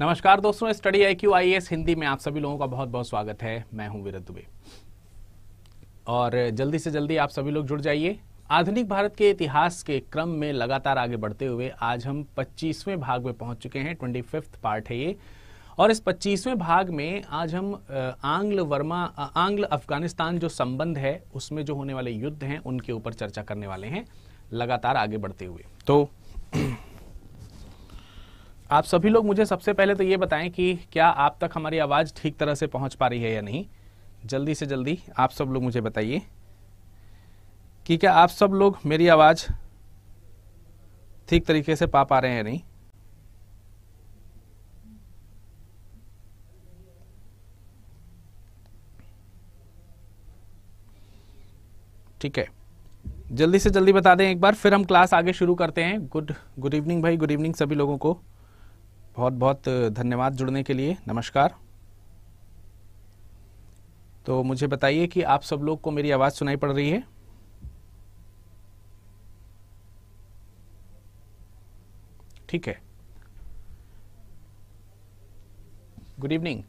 नमस्कार दोस्तों study I Q Hindi में आप सभी लोगों का बहुत बहुत स्वागत है मैं हूं वीरत दुबे और जल्दी से जल्दी आप सभी लोग जुड़ जाइए आधुनिक भारत के इतिहास के क्रम में लगातार आगे बढ़ते हुए आज हम 25वें भाग में पहुंच चुके हैं ट्वेंटी पार्ट है ये और इस 25वें भाग में आज हम आंग्ल वर्मा आंग्ल अफगानिस्तान जो संबंध है उसमें जो होने वाले युद्ध हैं उनके ऊपर चर्चा करने वाले हैं लगातार आगे बढ़ते हुए तो आप सभी लोग मुझे सबसे पहले तो ये बताएं कि क्या आप तक हमारी आवाज़ ठीक तरह से पहुंच पा रही है या नहीं जल्दी से जल्दी आप सब लोग मुझे बताइए कि क्या आप सब लोग मेरी आवाज़ ठीक तरीके से पा पा रहे हैं या नहीं ठीक है जल्दी से जल्दी बता दें एक बार फिर हम क्लास आगे शुरू करते हैं गुड गुड इवनिंग भाई गुड इवनिंग सभी लोगों को बहुत बहुत धन्यवाद जुड़ने के लिए नमस्कार तो मुझे बताइए कि आप सब लोग को मेरी आवाज़ सुनाई पड़ रही है ठीक है गुड इवनिंग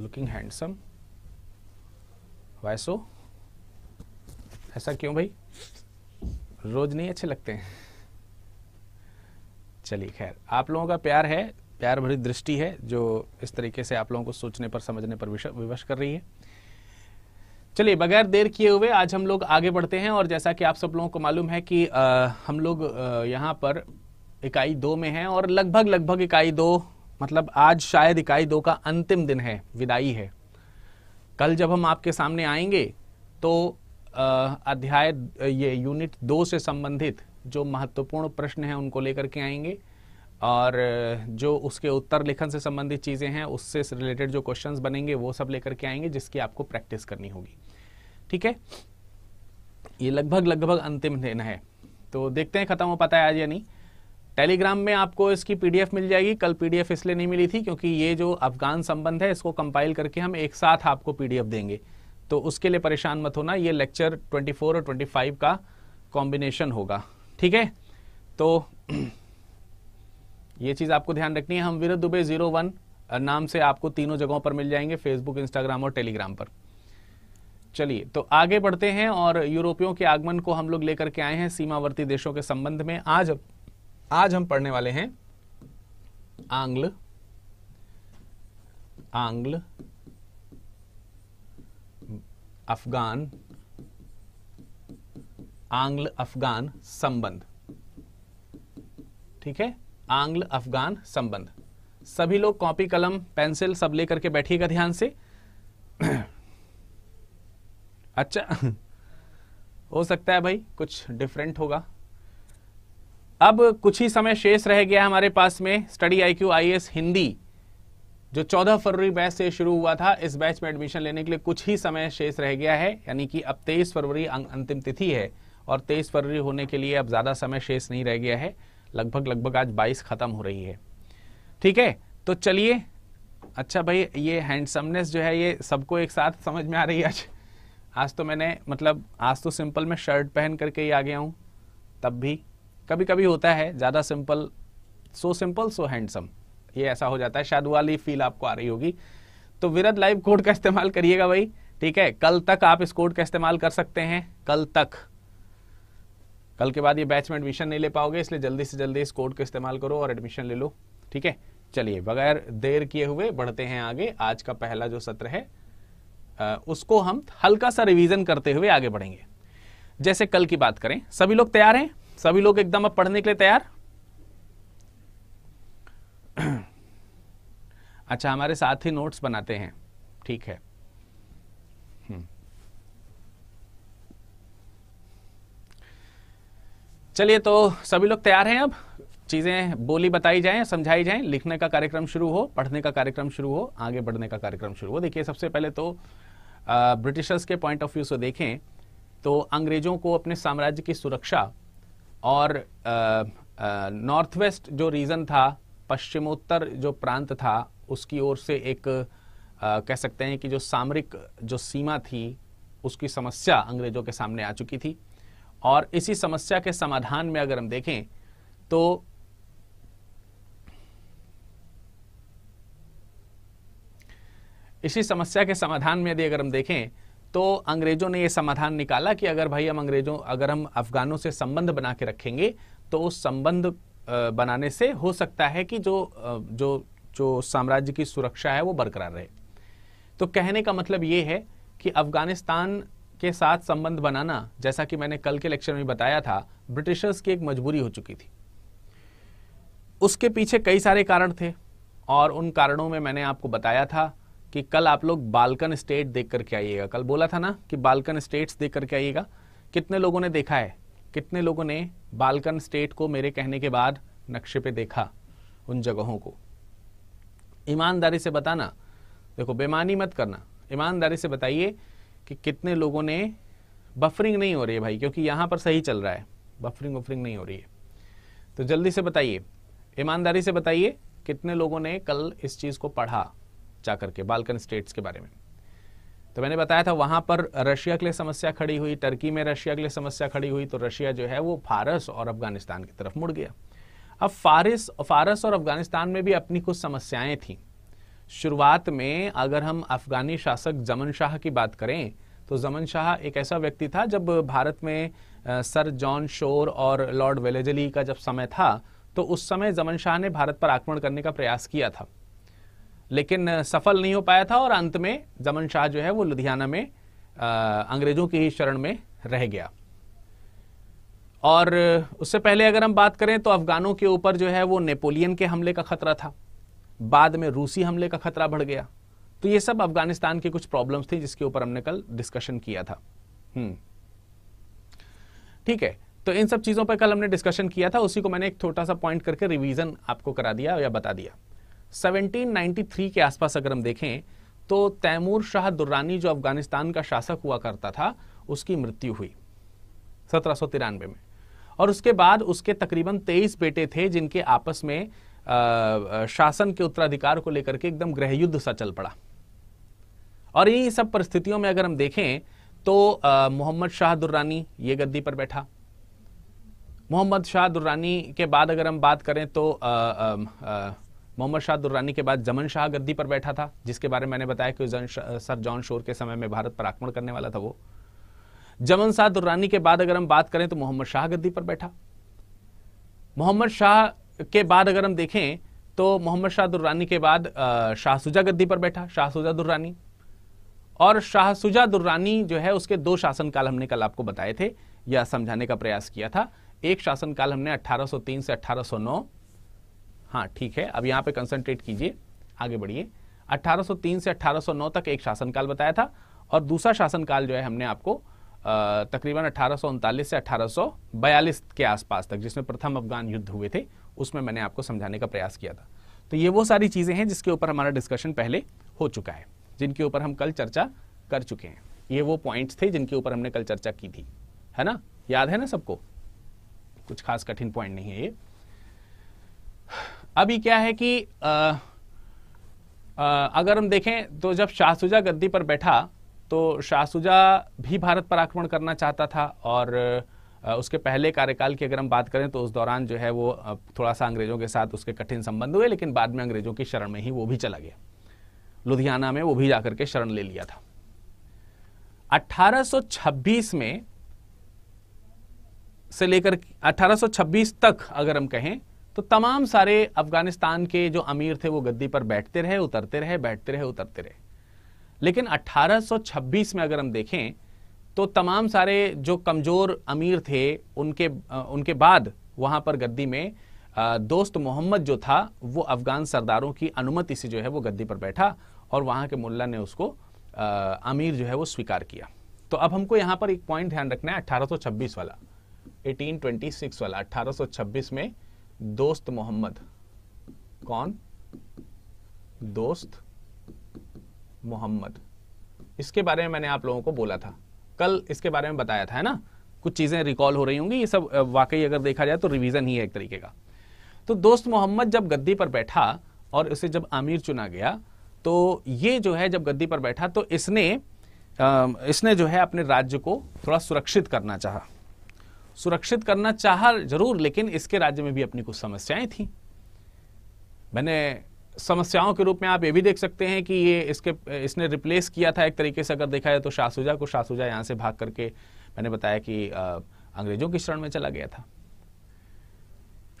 लुकिंग हैंडसम वैसो ऐसा क्यों भाई रोज नहीं अच्छे लगते हैं चलिए खैर आप लोगों का प्यार है प्यार भरी दृष्टि है जो इस तरीके से आप लोगों को सोचने पर समझने पर विवश कर रही है चलिए बगैर देर किए हुए आज हम लोग आगे बढ़ते हैं और जैसा कि आप सब लोगों को मालूम है कि आ, हम लोग यहाँ पर इकाई दो में हैं और लगभग लगभग इकाई दो मतलब आज शायद इकाई दो का अंतिम दिन है विदाई है कल जब हम आपके सामने आएंगे तो अध्याय ये यूनिट दो से संबंधित जो महत्वपूर्ण प्रश्न हैं उनको लेकर के आएंगे और जो उसके उत्तर लेखन से संबंधित चीज़ें हैं उससे रिलेटेड जो क्वेश्चंस बनेंगे वो सब लेकर के आएंगे जिसकी आपको प्रैक्टिस करनी होगी ठीक है ये लगभग लगभग अंतिम दिन है तो देखते हैं खत्म हो पाता है आज या नहीं टेलीग्राम में आपको इसकी पीडीएफ मिल जाएगी कल पीडीएफ इसलिए नहीं मिली थी क्योंकि ये जो अफगान संबंध है इसको कंपाइल करके हम एक साथ आपको पीडीएफ देंगे तो उसके लिए परेशान मत होना ये लेक्चर 24 और 25 का कॉम्बिनेशन होगा ठीक है तो ये चीज़ आपको ध्यान रखनी है हम विरद दुबे जीरो वन नाम से आपको तीनों जगहों पर मिल जाएंगे फेसबुक इंस्टाग्राम और टेलीग्राम पर चलिए तो आगे बढ़ते हैं और यूरोपियों के आगमन को हम लोग लेकर के आए हैं सीमावर्ती देशों के संबंध में आज आज हम पढ़ने वाले हैं आंग्ल आंग्ल अफगान आंग्ल अफगान संबंध ठीक है आंग्ल अफगान संबंध सभी लोग कॉपी कलम पेंसिल सब लेकर के बैठिएगा ध्यान से अच्छा हो सकता है भाई कुछ डिफरेंट होगा अब कुछ ही समय शेष रह गया हमारे पास में study I Q I S Hindi जो 14 फरवरी बैच से शुरू हुआ था इस बैच में एडमिशन लेने के लिए कुछ ही समय शेष रह गया है यानी कि अब 23 फरवरी अंतिम तिथि है और तेईस फरवरी होने के लिए अब ज़्यादा समय शेष नहीं रह गया है लगभग लगभग आज बाईस ख़त्म हो रही है ठीक है तो चलिए अच्छा भाई ये हैंडसमनेस जो है ये सबको एक साथ समझ में आ रही है आज आज तो मैंने मतलब आज तो सिंपल मैं शर्ट पहन करके ही आ गया हूँ तब भी कभी कभी होता है ज़्यादा simple so simple so handsome ये ऐसा हो जाता है शायद वाली फील आपको आ रही होगी तो विरद लाइव कोड का इस्तेमाल करिएगा भाई ठीक है कल तक आप इस कोड का इस्तेमाल कर सकते हैं कल तक कल के बाद ये बैच में एडमिशन नहीं ले पाओगे इसलिए जल्दी से जल्दी इस कोड का इस्तेमाल करो और एडमिशन ले लो ठीक है चलिए बगैर देर किए हुए बढ़ते हैं आगे आज का पहला जो सत्र है आ, उसको हम हल्का सा रिवीजन करते हुए आगे बढ़ेंगे जैसे कल की बात करें सभी लोग तैयार हैं सभी लोग एकदम अब पढ़ने के लिए तैयार अच्छा हमारे साथ ही नोट्स बनाते हैं ठीक है चलिए तो सभी लोग तैयार हैं अब चीज़ें बोली बताई जाएं समझाई जाएं लिखने का कार्यक्रम शुरू हो पढ़ने का कार्यक्रम शुरू हो आगे बढ़ने का कार्यक्रम शुरू हो देखिए सबसे पहले तो ब्रिटिशर्स के पॉइंट ऑफ व्यू से देखें तो अंग्रेज़ों को अपने साम्राज्य की सुरक्षा और नॉर्थ वेस्ट जो रीज़न था पश्चिमोत्तर जो प्रांत था उसकी ओर से एक आ, कह सकते हैं कि जो सामरिक जो सीमा थी उसकी समस्या अंग्रेज़ों के सामने आ चुकी थी और इसी समस्या के समाधान में अगर हम देखें तो इसी समस्या के समाधान में यदि अगर हम देखें तो अंग्रेजों ने यह समाधान निकाला कि अगर भाई हम अंग्रेजों अगर हम अफगानों से संबंध बना के रखेंगे तो उस संबंध बनाने से हो सकता है कि जो जो जो साम्राज्य की सुरक्षा है वो बरकरार रहे तो कहने का मतलब यह है कि अफगानिस्तान के साथ संबंध बनाना जैसा कि मैंने कल के लेक्चर में बताया था ब्रिटिशर्स की एक मजबूरी हो चुकी थी उसके पीछे कई सारे कारण थे और उन कारणों में मैंने आपको बताया था कि कल आप लोग बालकन स्टेट देख करके आइएगा कल बोला था ना कि बालकन स्टेट्स देख करके आइएगा कितने लोगों ने देखा है कितने लोगों ने बालकन स्टेट को मेरे कहने के बाद नक्शे पे देखा उन जगहों को ईमानदारी से बताना देखो बेमानी मत करना ईमानदारी से बताइए कि कितने लोगों ने बफरिंग नहीं हो रही है भाई क्योंकि यहाँ पर सही चल रहा है बफरिंग वफरिंग नहीं हो रही है तो जल्दी से बताइए ईमानदारी से बताइए कितने लोगों ने कल इस चीज़ को पढ़ा जा करके बालकन स्टेट्स के बारे में तो मैंने बताया था वहां पर रशिया के लिए समस्या खड़ी हुई टर्की में रशिया के लिए समस्या खड़ी हुई तो रशिया जो है वो फारस और अफगानिस्तान की तरफ मुड़ गया अब फारस फारस और अफगानिस्तान में भी अपनी कुछ समस्याएं थीं शुरुआत में अगर हम अफगानी शासक जमन शाह की बात करें तो जमन शाह एक ऐसा व्यक्ति था जब भारत में सर जॉन शोर और लॉर्ड वेलेजली का जब समय था तो उस समय जमन शाह ने भारत पर आक्रमण करने का प्रयास किया था लेकिन सफल नहीं हो पाया था और अंत में जमन शाह जो है वो लुधियाना में अंग्रेजों की ही शरण में रह गया और उससे पहले अगर हम बात करें तो अफगानों के ऊपर जो है वो नेपोलियन के हमले का खतरा था बाद में रूसी हमले का खतरा बढ़ गया तो ये सब अफगानिस्तान के कुछ प्रॉब्लम्स थे जिसके ऊपर हमने कल डिस्कशन किया था हम्म। ठीक है तो इन सब चीज़ों पर कल हमने डिस्कशन किया था उसी को मैंने एक छोटा सा पॉइंट करके रिवीजन आपको करा दिया या बता दिया 1793 के आसपास अगर हम देखें तो तैमूर शाह दुर्रानी जो अफगानिस्तान का शासक हुआ करता था उसकी मृत्यु हुई सत्रह में और उसके बाद उसके तकरीबन 23 बेटे थे जिनके आपस में शासन के उत्तराधिकार को लेकर के एकदम ग्रहयुद्ध सा चल पड़ा और इन सब परिस्थितियों में अगर हम देखें तो मोहम्मद शाह दुर्रानी ये गद्दी पर बैठा मोहम्मद शाह दुर्रानी के बाद अगर हम बात करें तो मोहम्मद शाह दुर्रानी के बाद जमन शाह गद्दी पर बैठा था जिसके बारे में मैंने बताया कि सर जॉन शोर के समय में भारत पर आक्रमण करने वाला था वो जमन शाह दुर्रानी के बाद अगर हम बात करें तो मोहम्मद शाह गद्दी पर बैठा मोहम्मद शाह के बाद अगर हम देखें तो मोहम्मद शाह दुर्रानी के बाद सुजा गद्दी पर बैठा सुजा दुर्रानी और सुजा दुर्रानी जो है उसके दो शासनकाल हमने कल आपको बताए थे या समझाने का प्रयास किया था एक शासनकाल हमने 1803 से 1809 हाँ ठीक है अब यहां पे कंसंट्रेट कीजिए आगे बढ़िए 1803 से 1809 तक एक शासनकाल बताया था और दूसरा शासनकाल जो है हमने आपको तकरीबन अठारह से अठारह के आसपास तक जिसमें प्रथम अफगान युद्ध हुए थे उसमें मैंने आपको समझाने का प्रयास किया था तो ये वो सारी चीज़ें हैं जिसके ऊपर हमारा डिस्कशन पहले हो चुका है जिनके ऊपर हम कल चर्चा कर चुके हैं ये वो पॉइंट्स थे जिनके ऊपर हमने कल चर्चा की थी है ना याद है ना सबको कुछ खास कठिन पॉइंट नहीं है ये अभी क्या है कि आ, आ, अगर हम देखें तो जब शाहसुजा गद्दी पर बैठा तो शाहसुजा भी भारत पर आक्रमण करना चाहता था और उसके पहले कार्यकाल की अगर हम बात करें तो उस दौरान जो है वो थोड़ा सा अंग्रेजों के साथ उसके कठिन संबंध हुए लेकिन बाद में अंग्रेजों की शरण में ही वो भी चला गया लुधियाना में वो भी जाकर के शरण ले लिया था 1826 में से लेकर 1826 तक अगर हम कहें तो तमाम सारे अफगानिस्तान के जो अमीर थे वो गद्दी पर बैठते रहे उतरते रहे बैठते रहे उतरते रहे लेकिन 1826 में अगर हम देखें तो तमाम सारे जो कमज़ोर अमीर थे उनके उनके बाद वहां पर गद्दी में दोस्त मोहम्मद जो था वो अफ़गान सरदारों की अनुमति से जो है वो गद्दी पर बैठा और वहां के मुल्ला ने उसको अमीर जो है वो स्वीकार किया तो अब हमको यहां पर एक पॉइंट ध्यान रखना है अठारह वाला 1826 वाला 1826 में दोस्त मोहम्मद कौन दोस्त मोहम्मद इसके बारे में मैंने आप लोगों को बोला था कल इसके बारे में बताया था है ना कुछ चीज़ें रिकॉल हो रही होंगी ये सब वाकई अगर देखा जाए तो रिवीजन ही है एक तरीके का तो दोस्त मोहम्मद जब गद्दी पर बैठा और उसे जब आमिर चुना गया तो ये जो है जब गद्दी पर बैठा तो इसने इसने जो है अपने राज्य को थोड़ा सुरक्षित करना चाहा सुरक्षित करना चाह जरूर लेकिन इसके राज्य में भी अपनी कुछ समस्याएं थी मैंने समस्याओं के रूप में आप ये भी देख सकते हैं कि ये इसके इसने रिप्लेस किया था एक तरीके से अगर देखा जाए तो शाहसुजा को शाहसुजा यहाँ से भाग करके मैंने बताया कि अंग्रेजों की शरण में चला गया था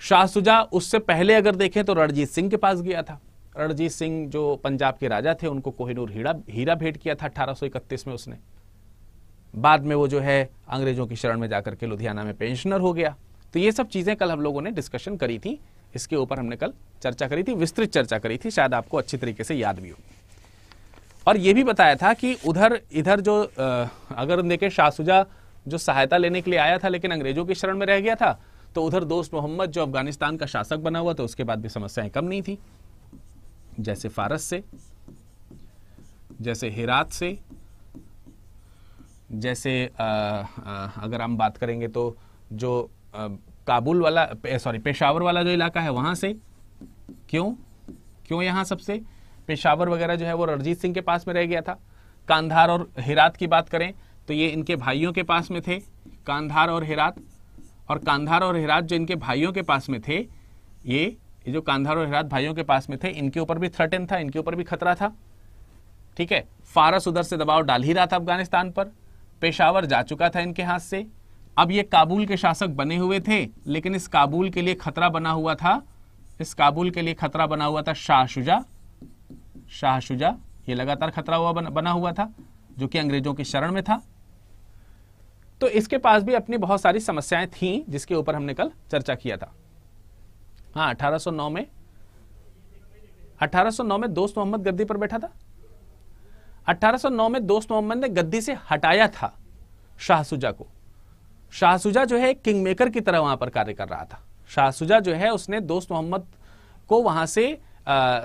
शाहसुजा उससे पहले अगर देखें तो रणजीत सिंह के पास गया था रणजीत सिंह जो पंजाब के राजा थे उनको कोहिनूर हीरा हीरा भेंट किया था अठारह में उसने बाद में वो जो है अंग्रेजों की शरण में जाकर के लुधियाना में पेंशनर हो गया तो ये सब चीज़ें कल हम लोगों ने डिस्कशन करी थी इसके ऊपर हमने कल चर्चा करी थी विस्तृत चर्चा करी थी शायद आपको अच्छी तरीके से याद भी हो और यह भी बताया था कि उधर इधर जो अगर देखें शाहसुजा जो सहायता लेने के लिए आया था लेकिन अंग्रेजों के शरण में रह गया था तो उधर दोस्त मोहम्मद जो अफगानिस्तान का शासक बना हुआ था उसके बाद भी समस्याएं कम नहीं थी जैसे फारस से जैसे हिरात से जैसे आ, आ, अगर हम बात करेंगे तो जो आ, काबुल वाला सॉरी पेशावर वाला जो इलाका है वहाँ से क्यों क्यों यहाँ सबसे पेशावर वगैरह जो है वो रणजीत सिंह के पास में रह गया था कांधार और हिरात की बात करें तो ये इनके भाइयों के पास में थे कांधार और हिरात और कांधार और हिरात जो इनके भाइयों के पास में थे ये जो कांधार और हिरात भाइयों के पास में थे इनके ऊपर भी थ्रेटन था इनके ऊपर भी खतरा था ठीक है फारस उधर से दबाव डाल ही रहा था अफगानिस्तान पर पेशावर जा चुका था इनके हाथ से अब ये काबुल के शासक बने हुए थे लेकिन इस काबुल के लिए खतरा बना हुआ था इस काबुल के लिए खतरा बना हुआ था शाह शुजा शाह शुजा ये लगातार खतरा हुआ बना हुआ था जो कि अंग्रेजों के शरण में था तो इसके पास भी अपनी बहुत सारी समस्याएं थीं जिसके ऊपर हमने कल चर्चा किया था हाँ 1809 में 1809 में दोस्त मोहम्मद गद्दी पर बैठा था 1809 में दोस्त मोहम्मद ने गद्दी से हटाया था शाहसुजा को शाहसुजा जो है किंग मेकर की तरह वहां पर कार्य कर रहा था शाहसुजा जो है उसने दोस्त मोहम्मद को वहां से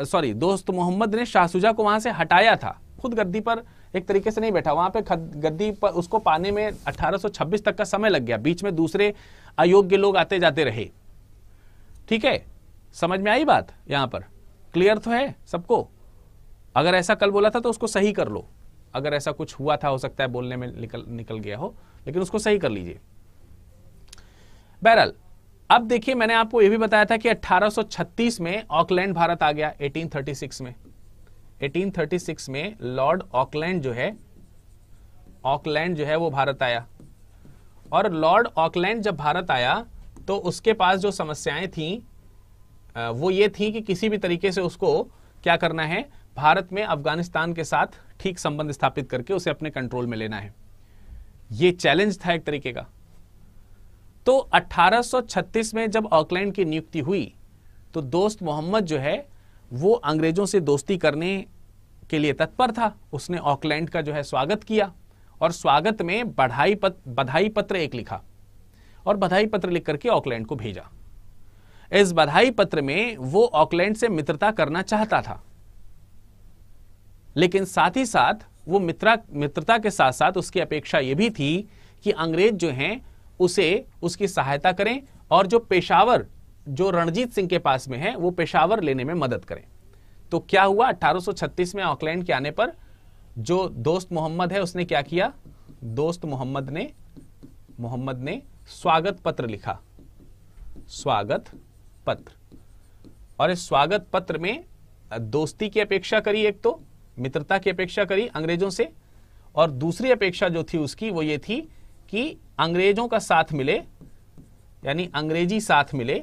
सॉरी दोस्त मोहम्मद ने शाहसुजा को वहां से हटाया था खुद गद्दी पर एक तरीके से नहीं बैठा वहां पे गद्दी पर उसको पाने में 1826 तक का समय लग गया बीच में दूसरे अयोग्य लोग आते जाते रहे ठीक है समझ में आई बात यहां पर क्लियर तो है सबको अगर ऐसा कल बोला था तो उसको सही कर लो अगर ऐसा कुछ हुआ था हो सकता है बोलने में निकल निकल गया हो लेकिन उसको सही कर लीजिए बहरहाल अब देखिए मैंने आपको यह भी बताया था कि 1836 में ऑकलैंड भारत आ गया 1836 में 1836 में लॉर्ड ऑकलैंड जो है ऑकलैंड जो है वो भारत आया और लॉर्ड ऑकलैंड जब भारत आया तो उसके पास जो समस्याएं थी वो ये थी कि किसी भी तरीके से उसको क्या करना है भारत में अफगानिस्तान के साथ ठीक संबंध स्थापित करके उसे अपने कंट्रोल में लेना है ये चैलेंज था एक तरीके का तो 1836 में जब ऑकलैंड की नियुक्ति हुई तो दोस्त मोहम्मद जो है वो अंग्रेजों से दोस्ती करने के लिए तत्पर था उसने ऑकलैंड का जो है स्वागत किया और स्वागत में बधाई पत, बधाई पत्र एक लिखा और बधाई पत्र लिख करके ऑकलैंड को भेजा इस बधाई पत्र में वो ऑकलैंड से मित्रता करना चाहता था लेकिन साथ ही साथ वो मित्रा मित्रता के साथ साथ उसकी अपेक्षा यह भी थी कि अंग्रेज जो हैं उसे उसकी सहायता करें और जो पेशावर जो रणजीत सिंह के पास में है वो पेशावर लेने में मदद करें तो क्या हुआ 1836 में ऑकलैंड के आने पर जो दोस्त मोहम्मद है उसने क्या किया दोस्त मोहम्मद ने मोहम्मद ने स्वागत पत्र लिखा स्वागत पत्र और इस स्वागत पत्र में दोस्ती की अपेक्षा करी एक तो मित्रता की अपेक्षा करी अंग्रेजों से और दूसरी अपेक्षा जो थी उसकी वो ये थी कि अंग्रेजों का साथ मिले यानी अंग्रेजी साथ मिले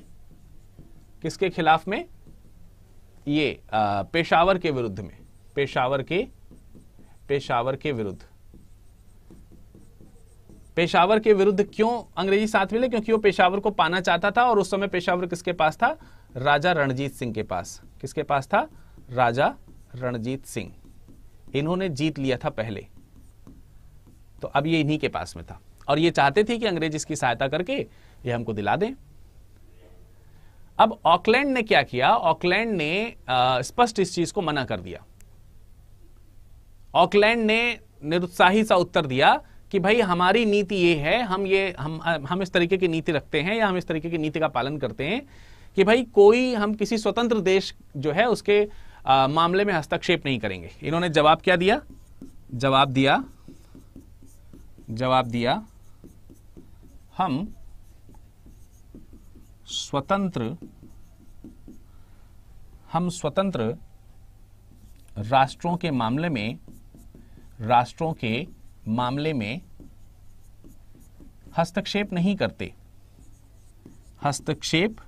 किसके खिलाफ में ये आ, पेशावर के विरुद्ध में पेशावर के पेशावर के विरुद्ध पेशावर के विरुद्ध क्यों अंग्रेजी साथ मिले क्योंकि वो पेशावर को पाना चाहता था और उस समय पेशावर किसके पास था राजा रणजीत सिंह के पास किसके पास था राजा रणजीत सिंह इन्होंने जीत लिया था पहले तो अब ये इन्हीं के पास में था और ये चाहते थे कि अंग्रेज इसकी सहायता करके ये हमको दिला दें अब ऑकलैंड ने क्या किया ऑकलैंड ने स्पष्ट इस चीज को मना कर दिया ऑकलैंड ने निरुत्साही सा उत्तर दिया कि भाई हमारी नीति ये है हम ये हम हम इस तरीके की नीति रखते हैं या हम इस तरीके की नीति का पालन करते हैं कि भाई कोई हम किसी स्वतंत्र देश जो है उसके आ, मामले में हस्तक्षेप नहीं करेंगे इन्होंने जवाब क्या दिया जवाब दिया जवाब दिया हम स्वतंत्र हम स्वतंत्र राष्ट्रों के मामले में राष्ट्रों के मामले में हस्तक्षेप नहीं करते हस्तक्षेप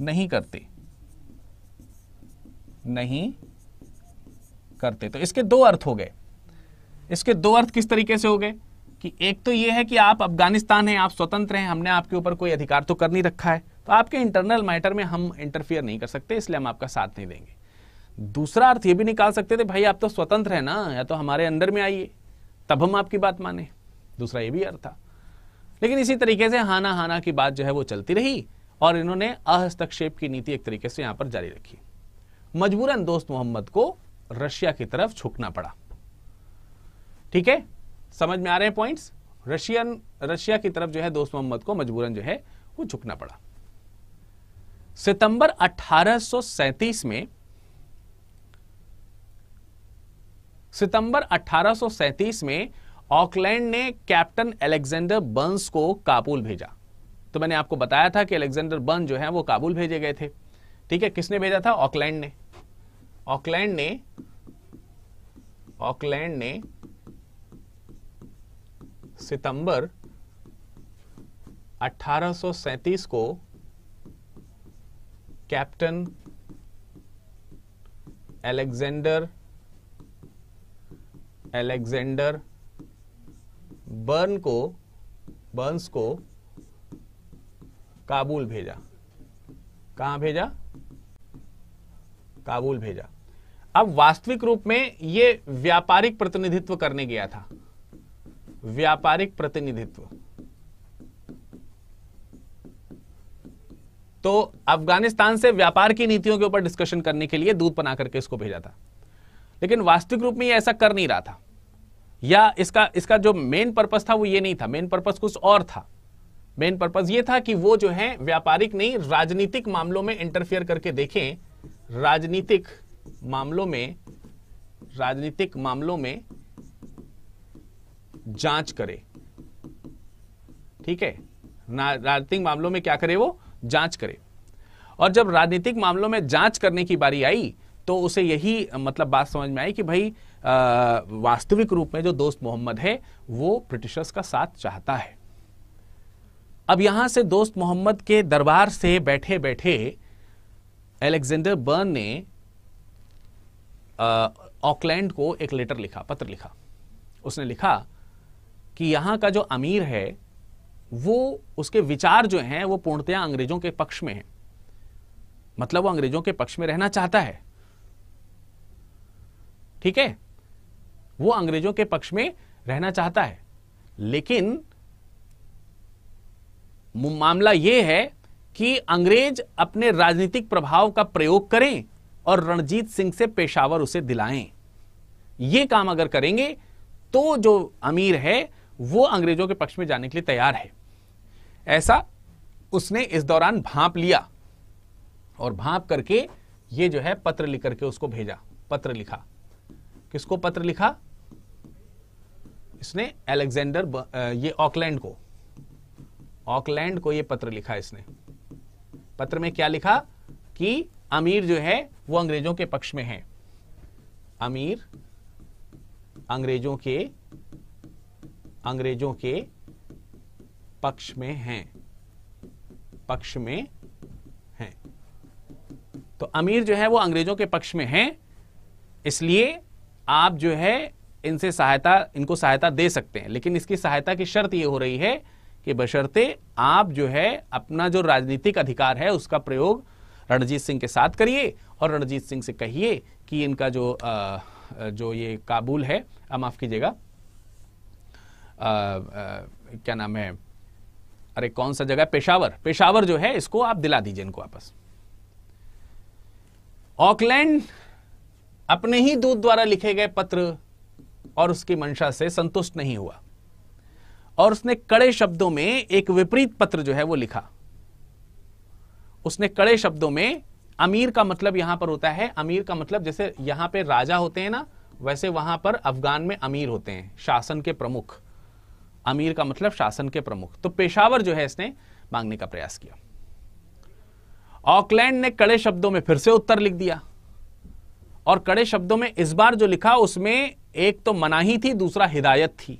नहीं करते नहीं करते तो इसके दो अर्थ हो गए इसके दो अर्थ किस तरीके से हो गए कि एक तो ये है कि आप अफगानिस्तान हैं आप स्वतंत्र हैं हमने आपके ऊपर कोई अधिकार तो कर नहीं रखा है तो आपके इंटरनल मैटर में हम इंटरफियर नहीं कर सकते इसलिए हम आपका साथ नहीं देंगे दूसरा अर्थ ये भी निकाल सकते थे भाई आप तो स्वतंत्र हैं ना या तो हमारे अंदर में आइए तब हम आपकी बात माने दूसरा ये भी अर्थ था लेकिन इसी तरीके से हाना हाना की बात जो है वो चलती रही और इन्होंने अहस्तक्षेप की नीति एक तरीके से यहाँ पर जारी रखी मजबूरन दोस्त मोहम्मद को रशिया की तरफ झुकना पड़ा ठीक है समझ में आ रहे हैं पॉइंट्स रशियन रशिया की तरफ जो है दोस्त मोहम्मद को मजबूरन जो है वो झुकना पड़ा सितंबर 1837 में सितंबर 1837 में ऑकलैंड ने कैप्टन एलेक्जेंडर बंस को काबुल भेजा तो मैंने आपको बताया था कि एलेक्जेंडर बन जो है वो काबुल भेजे गए थे ठीक है किसने भेजा था ऑकलैंड ने ऑकलैंड ने ऑकलैंड ने सितंबर 1837 को कैप्टन एलेक्जेंडर एलेक्जेंडर बर्न को बर्न्स को काबुल भेजा कहां भेजा काबुल भेजा अब वास्तविक रूप में यह व्यापारिक प्रतिनिधित्व करने गया था व्यापारिक प्रतिनिधित्व तो अफगानिस्तान से व्यापार की नीतियों के ऊपर डिस्कशन करने के लिए दूध बना करके इसको भेजा था लेकिन वास्तविक रूप में ये ऐसा कर नहीं रहा था या इसका इसका जो मेन पर्पस था वो ये नहीं था मेन पर्पस कुछ और था मेन पर्पस ये था कि वो जो है व्यापारिक नहीं राजनीतिक मामलों में इंटरफेयर करके देखें राजनीतिक मामलों में राजनीतिक मामलों में जांच करे ठीक है राजनीतिक मामलों में क्या करे वो जांच करे और जब राजनीतिक मामलों में जांच करने की बारी आई तो उसे यही मतलब बात समझ में आई कि भाई वास्तविक रूप में जो दोस्त मोहम्मद है वो ब्रिटिशर्स का साथ चाहता है अब यहां से दोस्त मोहम्मद के दरबार से बैठे बैठे एलेक्जेंडर बर्न ने ऑकलैंड को एक लेटर लिखा पत्र लिखा उसने लिखा कि यहाँ का जो अमीर है वो उसके विचार जो हैं वो पूर्णतया अंग्रेजों के पक्ष में है मतलब वो अंग्रेजों के पक्ष में रहना चाहता है ठीक है वो अंग्रेजों के पक्ष में रहना चाहता है लेकिन मामला यह है कि अंग्रेज अपने राजनीतिक प्रभाव का प्रयोग करें और रणजीत सिंह से पेशावर उसे दिलाएं ये काम अगर करेंगे तो जो अमीर है वो अंग्रेजों के पक्ष में जाने के लिए तैयार है ऐसा उसने इस दौरान भाप लिया और भाप करके ये जो है पत्र लिख करके उसको भेजा पत्र लिखा किसको पत्र लिखा इसने अलेक्जेंडर ये ऑकलैंड को ऑकलैंड को ये पत्र लिखा इसने पत्र में क्या लिखा कि अमीर जो है वो अंग्रेजों के पक्ष में है अमीर अंग्रेजों के अंग्रेजों के पक्ष में हैं पक्ष में हैं तो अमीर जो है वो अंग्रेजों के पक्ष में हैं इसलिए आप जो है इनसे सहायता इनको सहायता दे सकते हैं लेकिन इसकी सहायता की शर्त ये हो रही है कि बशर्ते आप जो है अपना जो राजनीतिक अधिकार है उसका प्रयोग रणजीत सिंह के साथ करिए और रणजीत सिंह से कहिए कि इनका जो आ, जो ये काबुल है माफ़ कीजिएगा क्या नाम है अरे कौन सा जगह पेशावर पेशावर जो है इसको आप दिला दीजिए इनको वापस ऑकलैंड अपने ही दूत द्वारा लिखे गए पत्र और उसकी मंशा से संतुष्ट नहीं हुआ और उसने कड़े शब्दों में एक विपरीत पत्र जो है वो लिखा उसने कड़े शब्दों में अमीर का मतलब यहां पर होता है अमीर का मतलब जैसे यहां पे राजा होते हैं ना वैसे वहां पर अफगान में अमीर होते हैं शासन के प्रमुख अमीर का मतलब शासन के प्रमुख तो पेशावर जो है इसने मांगने का प्रयास किया ऑकलैंड ने कड़े शब्दों में फिर से उत्तर लिख दिया और कड़े शब्दों में इस बार जो लिखा उसमें एक तो मनाही थी दूसरा हिदायत थी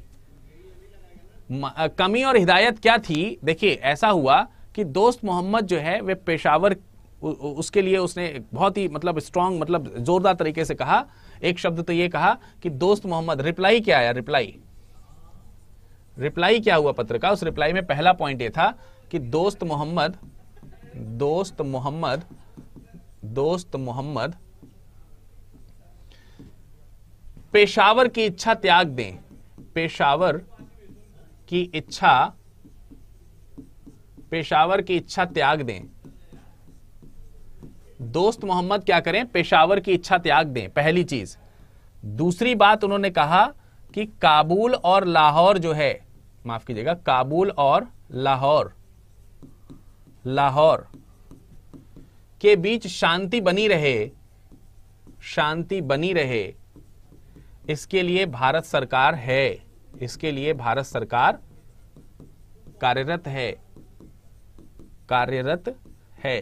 कमी और हिदायत क्या थी देखिए ऐसा हुआ कि दोस्त मोहम्मद जो है वे पेशावर उसके लिए उसने बहुत ही मतलब स्ट्रांग मतलब जोरदार तरीके से कहा एक शब्द तो यह कहा कि दोस्त मोहम्मद रिप्लाई क्या आया रिप्लाई रिप्लाई क्या हुआ पत्र का उस रिप्लाई में पहला पॉइंट ये था कि दोस्त मोहम्मद दोस्त मोहम्मद दोस्त मोहम्मद पेशावर की इच्छा त्याग दें पेशावर की इच्छा पेशावर की इच्छा त्याग दें दोस्त मोहम्मद क्या करें पेशावर की इच्छा त्याग दें पहली चीज दूसरी बात उन्होंने कहा कि काबुल और लाहौर जो है माफ कीजिएगा काबुल और लाहौर लाहौर के बीच शांति बनी रहे शांति बनी रहे इसके लिए भारत सरकार है इसके लिए भारत सरकार कार्यरत है कार्यरत है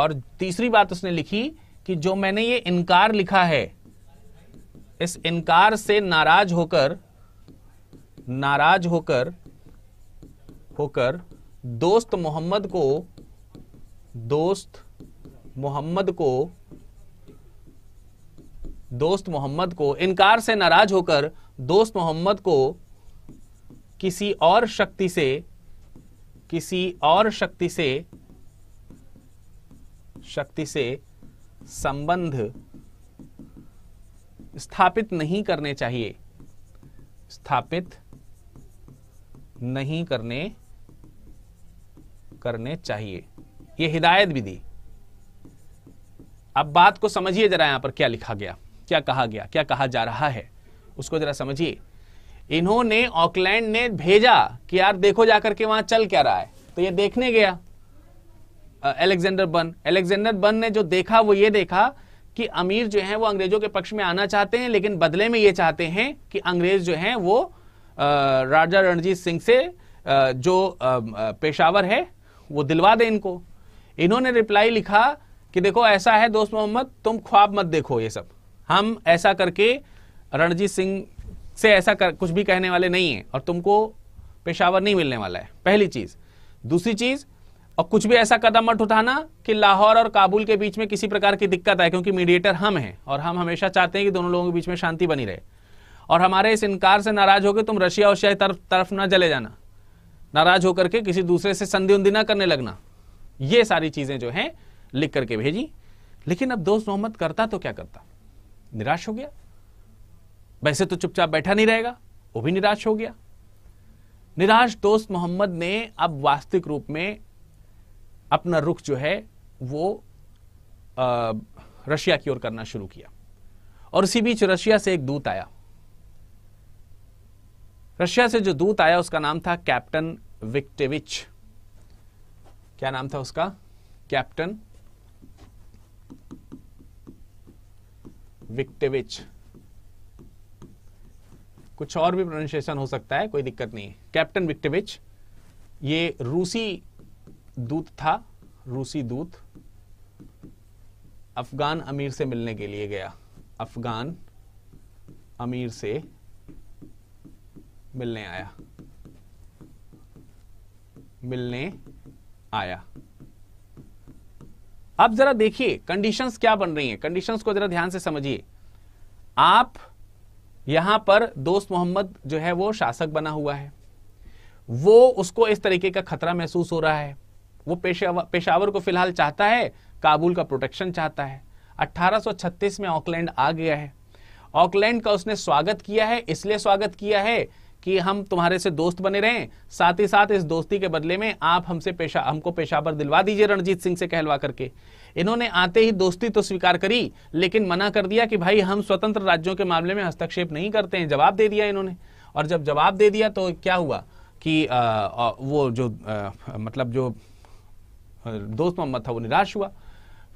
और तीसरी बात उसने लिखी कि जो मैंने ये इनकार लिखा है इस इनकार से नाराज होकर नाराज होकर होकर दोस्त मोहम्मद को दोस्त मोहम्मद को दोस्त मोहम्मद को इनकार से नाराज होकर दोस्त मोहम्मद को किसी और शक्ति से किसी और शक्ति से शक्ति से संबंध स्थापित नहीं करने चाहिए स्थापित नहीं करने करने चाहिए यह हिदायत भी दी अब बात को समझिए जरा यहां पर क्या लिखा गया क्या कहा गया क्या कहा जा रहा है उसको जरा समझिए इन्होंने ऑकलैंड ने भेजा कि यार देखो जाकर के वहां चल क्या रहा है तो ये देखने गया एलेक्जेंडर बन एलेक्जेंडर बन ने जो देखा वो ये देखा कि अमीर जो है वो अंग्रेजों के पक्ष में आना चाहते हैं लेकिन बदले में ये चाहते हैं कि अंग्रेज जो हैं वो राजा रणजीत सिंह से जो पेशावर है वो दिलवा दें इनको इन्होंने रिप्लाई लिखा कि देखो ऐसा है दोस्त मोहम्मद तुम ख्वाब मत देखो ये सब हम ऐसा करके रणजीत सिंह से ऐसा कर कुछ भी कहने वाले नहीं हैं और तुमको पेशावर नहीं मिलने वाला है पहली चीज़ दूसरी चीज़ और कुछ भी ऐसा कदम मत उठाना कि लाहौर और काबुल के बीच में किसी प्रकार की दिक्कत आए क्योंकि मीडिएटर हम हैं और हम हमेशा चाहते हैं कि दोनों लोगों के बीच में शांति बनी रहे और हमारे इस इनकार से नाराज होकर तुम रशिया वशिया तरफ तरफ ना जले जाना नाराज होकर के किसी दूसरे से संधि उन्धि ना करने लगना ये सारी चीज़ें जो हैं लिख करके भेजी लेकिन अब दोस्त मोहम्मद करता तो क्या करता निराश हो गया वैसे तो चुपचाप बैठा नहीं रहेगा वो भी निराश हो गया निराश दोस्त मोहम्मद ने अब वास्तविक रूप में अपना रुख जो है वो रशिया की ओर करना शुरू किया और इसी बीच रशिया से एक दूत आया रशिया से जो दूत आया उसका नाम था कैप्टन विक्टेविच क्या नाम था उसका कैप्टन विक्टेविच कुछ और भी प्रोनाउंसिएशन हो सकता है कोई दिक्कत नहीं कैप्टन विक्टेविच ये रूसी दूत था रूसी दूत अफगान अमीर से मिलने के लिए गया अफगान अमीर से मिलने आया मिलने आया अब जरा देखिए कंडीशंस क्या बन रही हैं कंडीशंस को जरा ध्यान से समझिए आप यहां पर दोस्त मोहम्मद जो है वो शासक बना हुआ है वो उसको इस तरीके का खतरा महसूस हो रहा है वो पेशावर पेशावर को फिलहाल चाहता है काबुल का प्रोटेक्शन चाहता है 1836 में ऑकलैंड आ गया है ऑकलैंड का उसने स्वागत किया है इसलिए स्वागत किया है कि हम तुम्हारे से दोस्त बने रहें साथ ही साथ इस दोस्ती के बदले में आप हमसे पेशा हमको पेशावर दिलवा दीजिए रणजीत सिंह से कहलवा करके इन्होंने आते ही दोस्ती तो स्वीकार करी लेकिन मना कर दिया कि भाई हम स्वतंत्र राज्यों के मामले में हस्तक्षेप नहीं करते हैं जवाब दे दिया इन्होंने और जब जवाब दे दिया तो क्या हुआ कि आ, वो जो आ, मतलब जो दोस्त मोहम्मद था वो निराश हुआ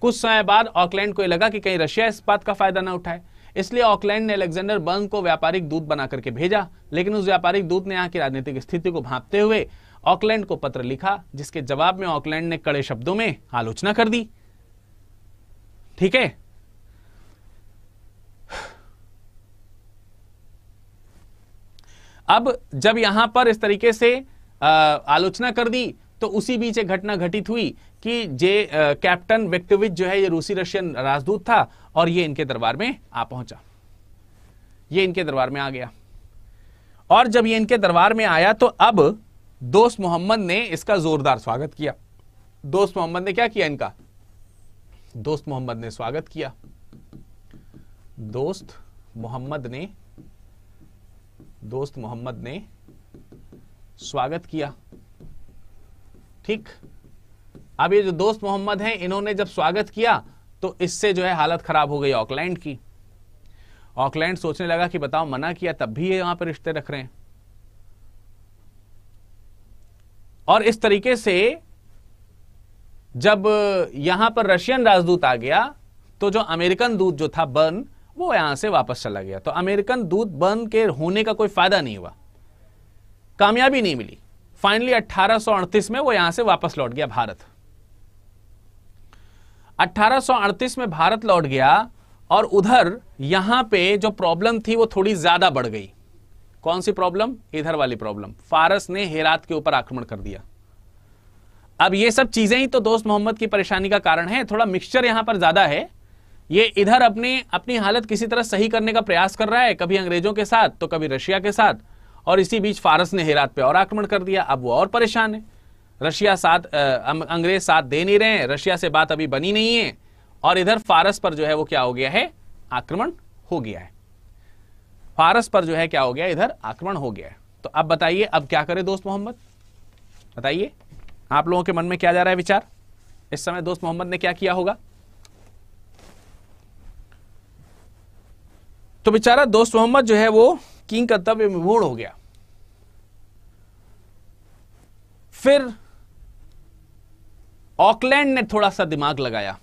कुछ समय बाद ऑकलैंड को लगा कि कहीं रशिया इस बात का फायदा ना उठाए इसलिए ऑकलैंड ने अलेक्जेंडर बर्न को व्यापारिक दूत बना करके भेजा लेकिन उस व्यापारिक दूत ने यहाँ की राजनीतिक स्थिति को भांपते हुए ऑकलैंड को पत्र लिखा जिसके जवाब में ऑकलैंड ने कड़े शब्दों में आलोचना कर दी ठीक है अब जब यहां पर इस तरीके से आ, आलोचना कर दी तो उसी बीच एक घटना घटित हुई कि जे कैप्टन वेक्टोविच जो है ये रूसी रशियन राजदूत था और ये इनके दरबार में आ पहुंचा ये इनके दरबार में आ गया और जब ये इनके दरबार में आया तो अब दोस्त मोहम्मद ने इसका जोरदार स्वागत किया दोस्त मोहम्मद ने क्या किया इनका दोस्त मोहम्मद ने स्वागत किया दोस्त मोहम्मद ने दोस्त मोहम्मद ने स्वागत किया ठीक अब ये जो दोस्त मोहम्मद हैं इन्होंने जब स्वागत किया तो इससे जो है हालत खराब हो गई ऑकलैंड की ऑकलैंड सोचने लगा कि बताओ मना किया तब भी ये यहां पर रिश्ते रख रहे हैं और इस तरीके से जब यहां पर रशियन राजदूत आ गया तो जो अमेरिकन दूत जो था बर्न वो यहां से वापस चला गया तो अमेरिकन दूत बर्न के होने का कोई फायदा नहीं हुआ कामयाबी नहीं मिली फाइनली 1838 में वो यहां से वापस लौट गया भारत 1838 में भारत लौट गया और उधर यहां पे जो प्रॉब्लम थी वो थोड़ी ज्यादा बढ़ गई कौन सी प्रॉब्लम इधर वाली प्रॉब्लम फारस ने हेरात के ऊपर आक्रमण कर दिया अब ये सब चीजें ही तो दोस्त मोहम्मद की परेशानी का कारण है थोड़ा मिक्सचर यहां पर ज्यादा है ये इधर अपने अपनी हालत किसी तरह सही करने का प्रयास कर रहा है कभी अंग्रेजों के साथ तो कभी रशिया के साथ और इसी बीच फारस ने हेरात पे और आक्रमण कर दिया अब वो और परेशान है रशिया साथ अंग्रेज साथ दे नहीं रहे हैं रशिया से बात अभी बनी नहीं है और इधर फारस पर जो है वो क्या हो गया है आक्रमण हो गया है फारस पर जो है क्या हो गया इधर आक्रमण हो गया है तो अब बताइए अब क्या करे दोस्त मोहम्मद बताइए आप लोगों के मन में क्या जा रहा है विचार इस समय दोस्त मोहम्मद ने क्या किया होगा तो बेचारा दोस्त मोहम्मद जो है वो किंग कर्तव्य मूड हो गया फिर ऑकलैंड ने थोड़ा सा दिमाग लगाया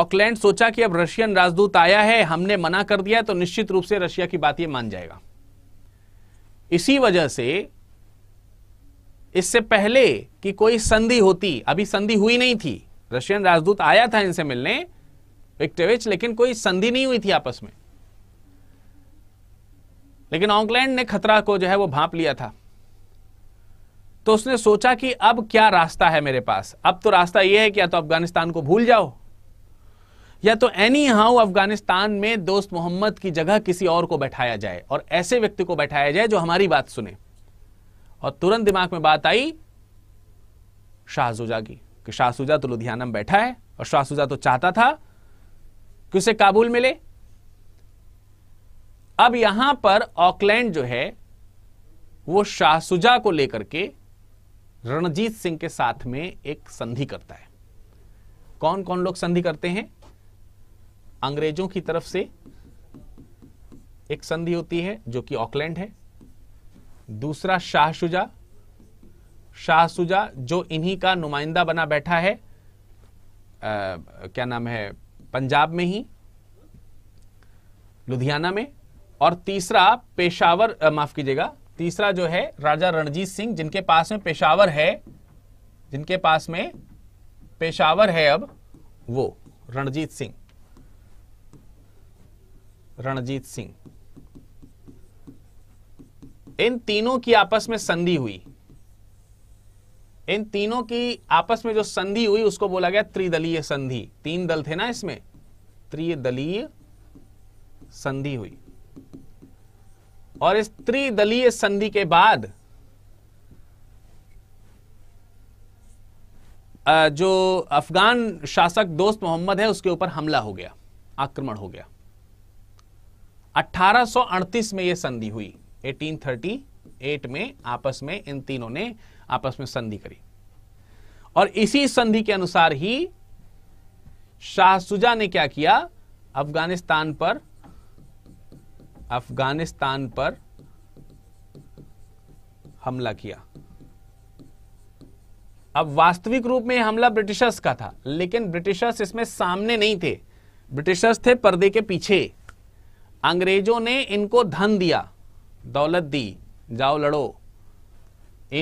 ऑकलैंड सोचा कि अब रशियन राजदूत आया है हमने मना कर दिया तो निश्चित रूप से रशिया की बात यह मान जाएगा इसी वजह से इससे पहले कि कोई संधि होती अभी संधि हुई नहीं थी रशियन राजदूत आया था इनसे मिलने विक्टेविच लेकिन कोई संधि नहीं हुई थी आपस में लेकिन ऑकलैंड ने खतरा को जो है वो भांप लिया था तो उसने सोचा कि अब क्या रास्ता है मेरे पास अब तो रास्ता यह है कि या तो अफगानिस्तान को भूल जाओ या तो एनी हाउ अफगानिस्तान में दोस्त मोहम्मद की जगह किसी और को बैठाया जाए और ऐसे व्यक्ति को बैठाया जाए जो हमारी बात सुने और तुरंत दिमाग में बात आई शाहजुजा की कि शाहजुजा तो लुधियाना में बैठा है और शाहजुजा तो चाहता था कि उसे काबुल मिले अब यहां पर ऑकलैंड जो है वो सुजा को लेकर के रणजीत सिंह के साथ में एक संधि करता है कौन कौन लोग संधि करते हैं अंग्रेजों की तरफ से एक संधि होती है जो कि ऑकलैंड है दूसरा शाह शाहसुजा जो इन्हीं का नुमाइंदा बना बैठा है आ, क्या नाम है पंजाब में ही लुधियाना में और तीसरा पेशावर माफ कीजिएगा तीसरा जो है राजा रणजीत सिंह जिनके पास में पेशावर है जिनके पास में पेशावर है अब वो रणजीत सिंह रणजीत सिंह इन तीनों की आपस में संधि हुई इन तीनों की आपस में जो संधि हुई उसको बोला गया त्रिदलीय संधि तीन दल थे ना इसमें त्रिदलीय संधि हुई और इस त्रिदलीय संधि के बाद जो अफगान शासक दोस्त मोहम्मद है उसके ऊपर हमला हो गया आक्रमण हो गया 1838 में यह संधि हुई 1838 में आपस में इन तीनों ने आपस में संधि करी और इसी संधि के अनुसार ही शाह सुजा ने क्या किया अफगानिस्तान पर अफगानिस्तान पर हमला किया अब वास्तविक रूप में हमला ब्रिटिशर्स का था लेकिन ब्रिटिशर्स इसमें सामने नहीं थे ब्रिटिशर्स थे पर्दे के पीछे अंग्रेजों ने इनको धन दिया दौलत दी जाओ लड़ो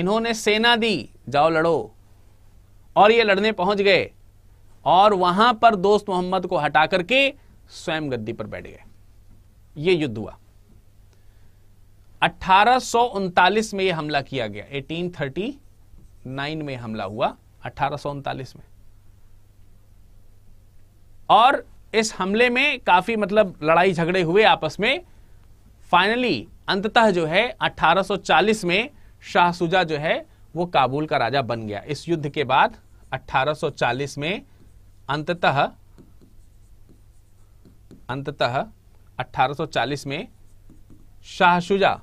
इन्होंने सेना दी जाओ लड़ो और ये लड़ने पहुंच गए और वहां पर दोस्त मोहम्मद को हटा करके स्वयं गद्दी पर बैठ गए यह युद्ध हुआ अठारह में यह हमला किया गया 1839 में हमला हुआ अठारह में और इस हमले में काफी मतलब लड़ाई झगड़े हुए आपस में फाइनली अंततः जो है 1840 में सुजा जो है वो काबुल का राजा बन गया इस युद्ध के बाद 1840 में अंततः अंततः 1840 में शाहशुजा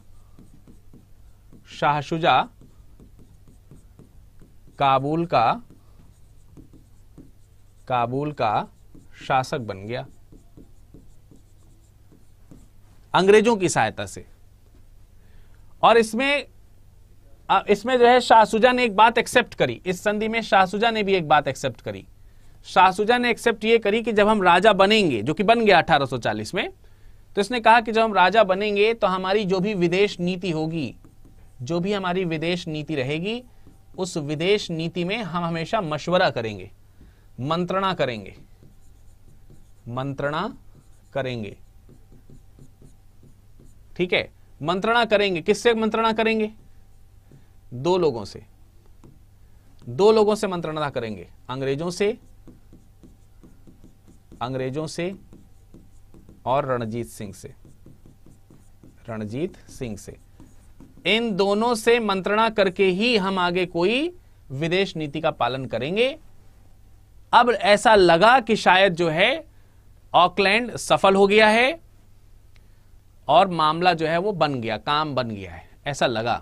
शाहशुजा काबुल का काबुल का शासक बन गया अंग्रेजों की सहायता से और इसमें इसमें जो है शाहसुजा ने एक बात एक्सेप्ट करी इस संधि में शाहसुजा ने भी एक बात एक्सेप्ट करी शाहसुजा ने एक्सेप्ट ये करी कि जब हम राजा बनेंगे जो कि बन गया 1840 में तो इसने कहा कि जब हम राजा बनेंगे तो हमारी जो भी विदेश नीति होगी जो भी हमारी विदेश नीति रहेगी उस विदेश नीति में हम हमेशा मशवरा करेंगे मंत्रणा करेंगे मंत्रणा करेंगे ठीक है मंत्रणा करेंगे किससे मंत्रणा करेंगे दो लोगों से दो लोगों से मंत्रणा करेंगे अंग्रेजों से अंग्रेजों से और रणजीत सिंह से रणजीत सिंह से इन दोनों से मंत्रणा करके ही हम आगे कोई विदेश नीति का पालन करेंगे अब ऐसा लगा कि शायद जो है ऑकलैंड सफल हो गया है और मामला जो है वो बन गया काम बन गया है ऐसा लगा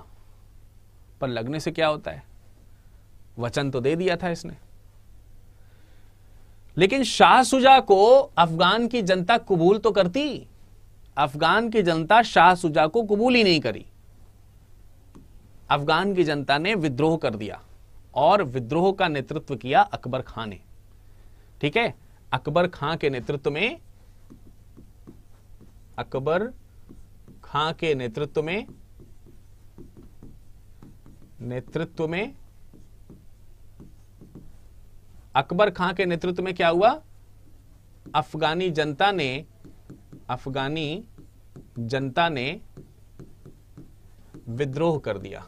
पर लगने से क्या होता है वचन तो दे दिया था इसने लेकिन शाह सुजा को अफगान की जनता कबूल तो करती अफगान की जनता शाह सुजा को कबूल ही नहीं करी अफगान की जनता ने विद्रोह कर दिया और विद्रोह का नेतृत्व किया अकबर खां ने ठीक है अकबर खां के नेतृत्व में अकबर खां के नेतृत्व में नेतृत्व में अकबर खां के नेतृत्व में क्या हुआ अफगानी जनता ने अफगानी जनता ने विद्रोह कर दिया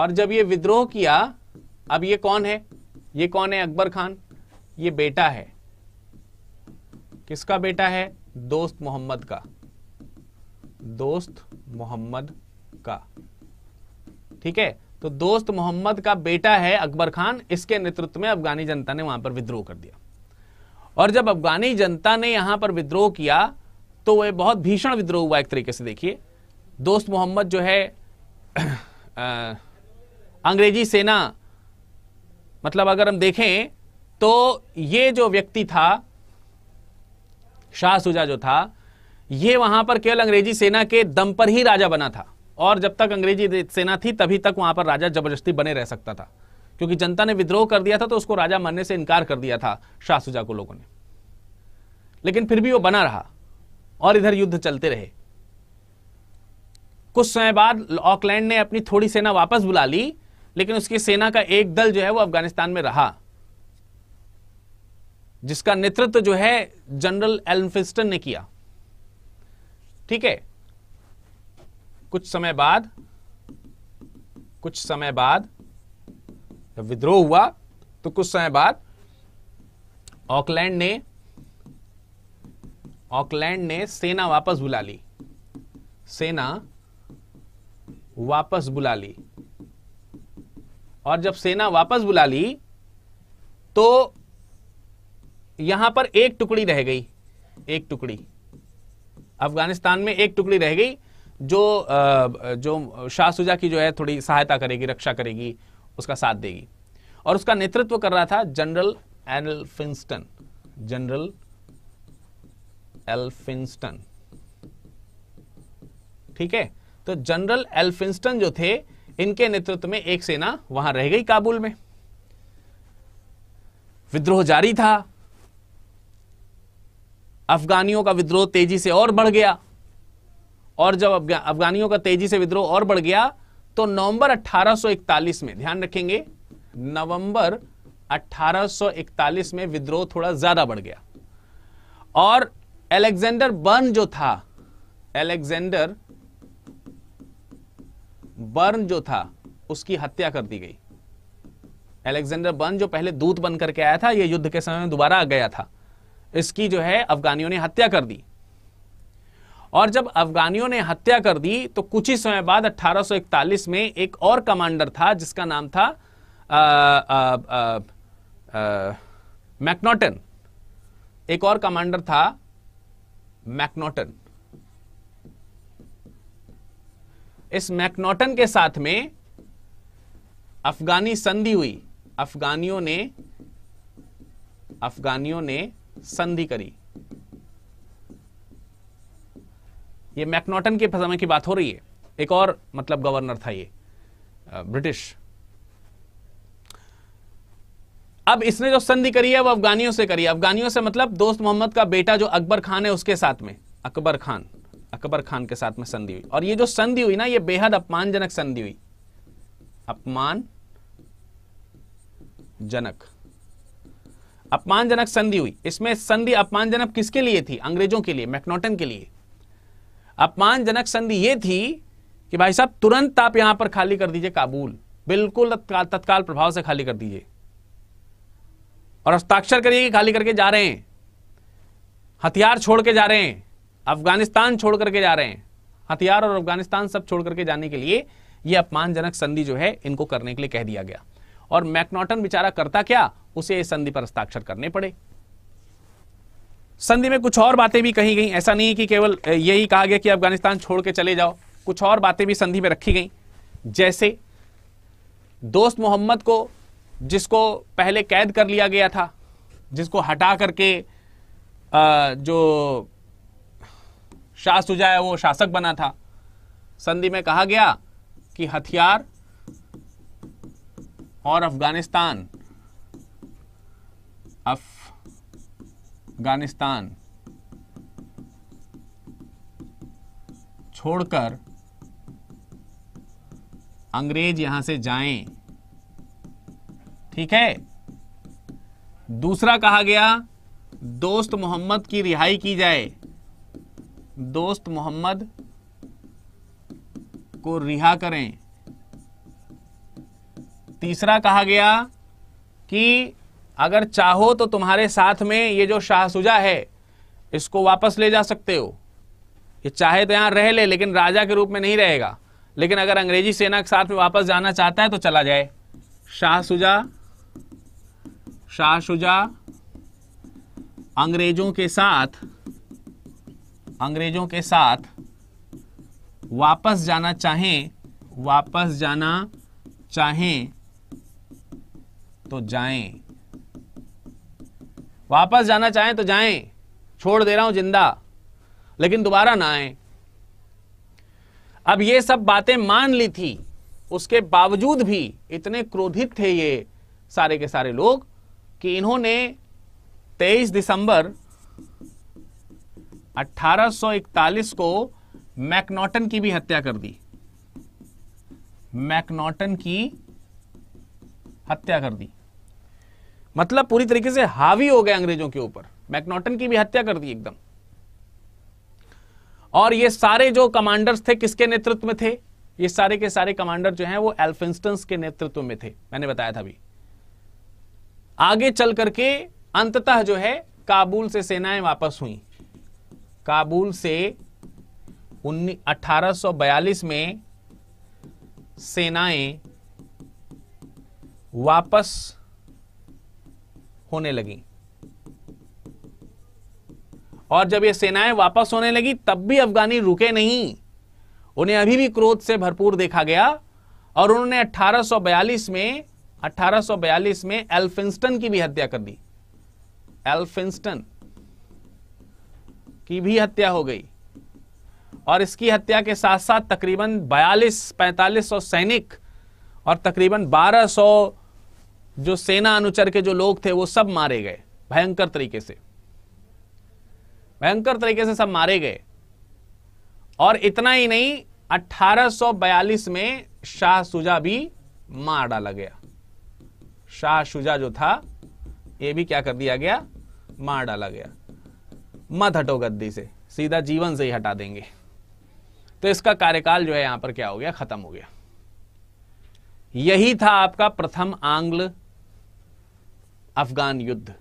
और जब ये विद्रोह किया अब ये कौन है ये कौन है अकबर खान ये बेटा है किसका बेटा है दोस्त मोहम्मद का दोस्त मोहम्मद का ठीक है तो दोस्त मोहम्मद का बेटा है अकबर खान इसके नेतृत्व में अफगानी जनता ने वहां पर विद्रोह कर दिया और जब अफगानी जनता ने यहां पर विद्रोह किया तो वह बहुत भीषण विद्रोह हुआ एक तरीके से देखिए दोस्त मोहम्मद जो है आ, अंग्रेजी सेना मतलब अगर हम देखें तो ये जो व्यक्ति था शाह सुजा जो था ये वहां पर केवल अंग्रेजी सेना के दम पर ही राजा बना था और जब तक अंग्रेजी सेना थी तभी तक वहां पर राजा जबरदस्ती बने रह सकता था क्योंकि जनता ने विद्रोह कर दिया था तो उसको राजा मानने से इनकार कर दिया था शाह सुजा को लोगों ने लेकिन फिर भी वो बना रहा और इधर युद्ध चलते रहे कुछ समय बाद ऑकलैंड ने अपनी थोड़ी सेना वापस बुला ली लेकिन उसकी सेना का एक दल जो है वो अफगानिस्तान में रहा जिसका नेतृत्व जो है जनरल एल्फिस्टन ने किया ठीक है कुछ समय बाद कुछ समय बाद विद्रोह हुआ तो कुछ समय बाद ऑकलैंड ने ऑकलैंड ने सेना वापस बुला ली सेना वापस बुला ली और जब सेना वापस बुला ली तो यहां पर एक टुकड़ी रह गई एक टुकड़ी अफगानिस्तान में एक टुकड़ी रह गई जो जो शाह सुजा की जो है थोड़ी सहायता करेगी रक्षा करेगी उसका साथ देगी और उसका नेतृत्व कर रहा था जनरल एलफिंस्टन जनरल एल्फिंस्टन ठीक है तो जनरल एल्फिंस्टन जो थे इनके नेतृत्व में एक सेना वहां रह गई काबुल में विद्रोह जारी था अफगानियों का विद्रोह तेजी से और बढ़ गया और जब अफगानियों का तेजी से विद्रोह और बढ़ गया तो नवंबर 1841 में ध्यान रखेंगे नवंबर 1841 में विद्रोह थोड़ा ज्यादा बढ़ गया और एलेक्जेंडर बर्न जो था एलेक्जेंडर बर्न जो था उसकी हत्या कर दी गई एलेक्जेंडर बर्न जो पहले दूत बनकर के आया था यह युद्ध के समय में दोबारा आ गया था इसकी जो है अफगानियों ने हत्या कर दी और जब अफगानियों ने हत्या कर दी तो कुछ ही समय बाद 1841 में एक और कमांडर था जिसका नाम था मैकनोटन एक और कमांडर था मैकनोटन इस मैकनोटन के साथ में अफगानी संधि हुई अफगानियों ने अफगानियों ने संधि करी ये मैकनॉटन के समय की बात हो रही है एक और मतलब गवर्नर था ये ब्रिटिश अब इसने जो संधि करी है वो अफगानियों से करी है अफगानियों से मतलब दोस्त मोहम्मद का बेटा जो अकबर खान है उसके साथ में अकबर खान अकबर खान के साथ में संधि हुई और ये जो संधि हुई ना ये बेहद अपमानजनक संधि हुई अपमान जनक अपमानजनक संधि हुई इसमें संधि अपमानजनक किसके लिए थी अंग्रेजों के लिए मैकनोटन के लिए अपमानजनक संधि यह थी कि भाई साहब तुरंत आप यहां पर खाली कर दीजिए काबुल बिल्कुल तत्काल प्रभाव से खाली कर दीजिए और हस्ताक्षर करिए कि खाली करके जा रहे हैं हथियार छोड़ के जा रहे हैं अफगानिस्तान छोड़ करके जा रहे हैं हथियार और अफगानिस्तान सब छोड़ करके जाने के लिए यह अपमानजनक संधि जो है इनको करने के लिए कह दिया गया और मैकनॉटन बेचारा करता क्या उसे इस संधि पर हस्ताक्षर करने पड़े संधि में कुछ और बातें भी कही गई ऐसा नहीं कि केवल यही कहा गया कि अफगानिस्तान छोड़ के चले जाओ कुछ और बातें भी संधि में रखी गई जैसे दोस्त मोहम्मद को जिसको पहले कैद कर लिया गया था जिसको हटा करके जो शाह सुजा है वो शासक बना था संधि में कहा गया कि हथियार और अफगानिस्तान अफ अफगानिस्तान छोड़कर अंग्रेज यहां से जाएं ठीक है दूसरा कहा गया दोस्त मोहम्मद की रिहाई की जाए दोस्त मोहम्मद को रिहा करें तीसरा कहा गया कि अगर चाहो तो तुम्हारे साथ में ये जो शाहसुजा है इसको वापस ले जा सकते हो ये चाहे तो यहाँ रह ले लेकिन राजा के रूप में नहीं रहेगा लेकिन अगर अंग्रेजी सेना के साथ में वापस जाना चाहता है तो चला जाए शाहसुजा सुजा अंग्रेजों के साथ अंग्रेजों के साथ वापस जाना चाहें वापस जाना चाहें तो जाएं वापस जाना चाहें तो जाएं छोड़ दे रहा हूं जिंदा लेकिन दोबारा ना आए अब ये सब बातें मान ली थी उसके बावजूद भी इतने क्रोधित थे ये सारे के सारे लोग कि इन्होंने 23 दिसंबर 1841 को मैकनॉटन की भी हत्या कर दी मैकनॉटन की हत्या कर दी मतलब पूरी तरीके से हावी हो गए अंग्रेजों के ऊपर मैकनॉटन की भी हत्या कर दी एकदम और ये सारे जो कमांडर्स थे किसके नेतृत्व में थे ये सारे के सारे कमांडर जो हैं वो एल्फिंस्टन्स के नेतृत्व में थे मैंने बताया था अभी आगे चल करके अंततः जो है काबुल से सेनाएं वापस हुई काबुल से उन्नीस में सेनाएं वापस होने लगी और जब ये सेनाएं वापस होने लगी तब भी अफगानी रुके नहीं उन्हें अभी भी क्रोध से भरपूर देखा गया और उन्होंने 1842 में 1842 में एल्फिंस्टन की भी हत्या कर दी एल्फिंस्टन की भी हत्या हो गई और इसकी हत्या के साथ साथ तकरीबन 42, सौ सैनिक और तकरीबन 1200 जो सेना अनुचर के जो लोग थे वो सब मारे गए भयंकर तरीके से भयंकर तरीके से सब मारे गए और इतना ही नहीं 1842 में शाह सुजा भी मार डाला गया शाह शुजा जो था ये भी क्या कर दिया गया मार डाला गया मत हटो गद्दी से सीधा जीवन से ही हटा देंगे तो इसका कार्यकाल जो है यहां पर क्या हो गया खत्म हो गया यही था आपका प्रथम आंग्ल अफगान युद्ध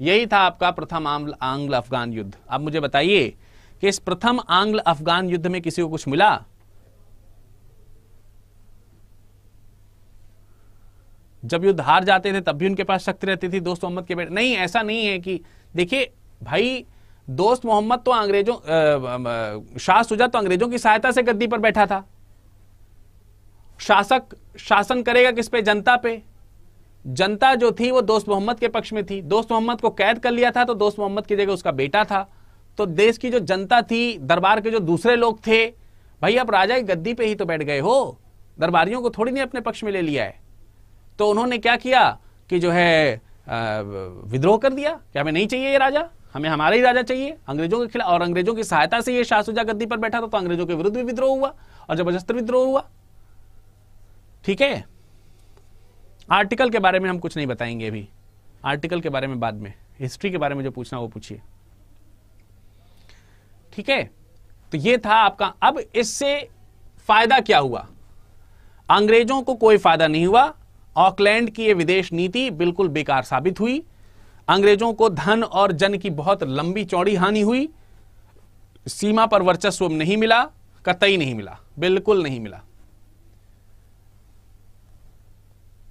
यही था आपका प्रथम आंग्ल अफगान युद्ध आप मुझे बताइए कि इस प्रथम आंग्ल अफगान युद्ध में किसी को कुछ मिला जब युद्ध हार जाते थे तब भी उनके पास शक्ति रहती थी दोस्त मोहम्मद के बेटे नहीं ऐसा नहीं है कि देखिए भाई दोस्त मोहम्मद तो अंग्रेजों शाह सुजा तो अंग्रेजों की सहायता से गद्दी पर बैठा था शासक शासन करेगा किस पे जनता पे जनता जो थी वो दोस्त मोहम्मद के पक्ष में थी दोस्त मोहम्मद को कैद कर लिया था तो दोस्त मोहम्मद की जगह उसका बेटा था तो देश की जो जनता थी दरबार के जो दूसरे लोग थे भाई आप राजा की गद्दी पे ही तो बैठ गए हो दरबारियों को थोड़ी नहीं अपने पक्ष में ले लिया है तो उन्होंने क्या किया कि जो है विद्रोह कर दिया कि हमें नहीं चाहिए ये राजा हमें हमारा ही राजा चाहिए अंग्रेजों के खिलाफ और अंग्रेजों की सहायता से ये शाहसुजा गद्दी पर बैठा था तो अंग्रेजों के विरुद्ध भी विद्रोह हुआ और जबरदस्त विद्रोह हुआ ठीक है आर्टिकल के बारे में हम कुछ नहीं बताएंगे अभी आर्टिकल के बारे में बाद में हिस्ट्री के बारे में जो पूछना वो पूछिए ठीक है तो ये था आपका अब इससे फायदा क्या हुआ अंग्रेजों को कोई फायदा नहीं हुआ ऑकलैंड की ये विदेश नीति बिल्कुल बेकार साबित हुई अंग्रेजों को धन और जन की बहुत लंबी चौड़ी हानि हुई सीमा पर वर्चस्व नहीं मिला कतई नहीं मिला बिल्कुल नहीं मिला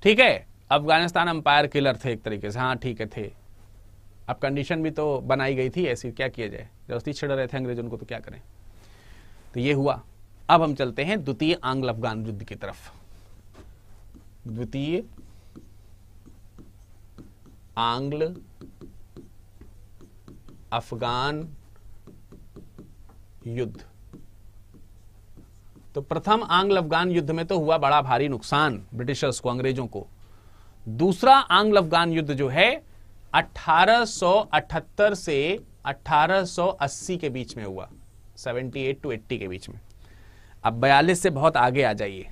ठीक है अफगानिस्तान अंपायर किलर थे एक तरीके से हाँ ठीक है थे अब कंडीशन भी तो बनाई गई थी ऐसी क्या किया जाए दोस्ती छिड़ रहे थे अंग्रेज उनको तो क्या करें तो ये हुआ अब हम चलते हैं द्वितीय आंग्ल अफगान युद्ध की तरफ द्वितीय आंग्ल अफगान युद्ध तो प्रथम आंग्ल अफगान युद्ध में तो हुआ बड़ा भारी नुकसान ब्रिटिशर्स को अंग्रेजों को दूसरा आंग्ल अफगान युद्ध जो है 1878 से 1880 के बीच में हुआ 78 टू 80 के बीच में अब 42 से बहुत आगे आ जाइए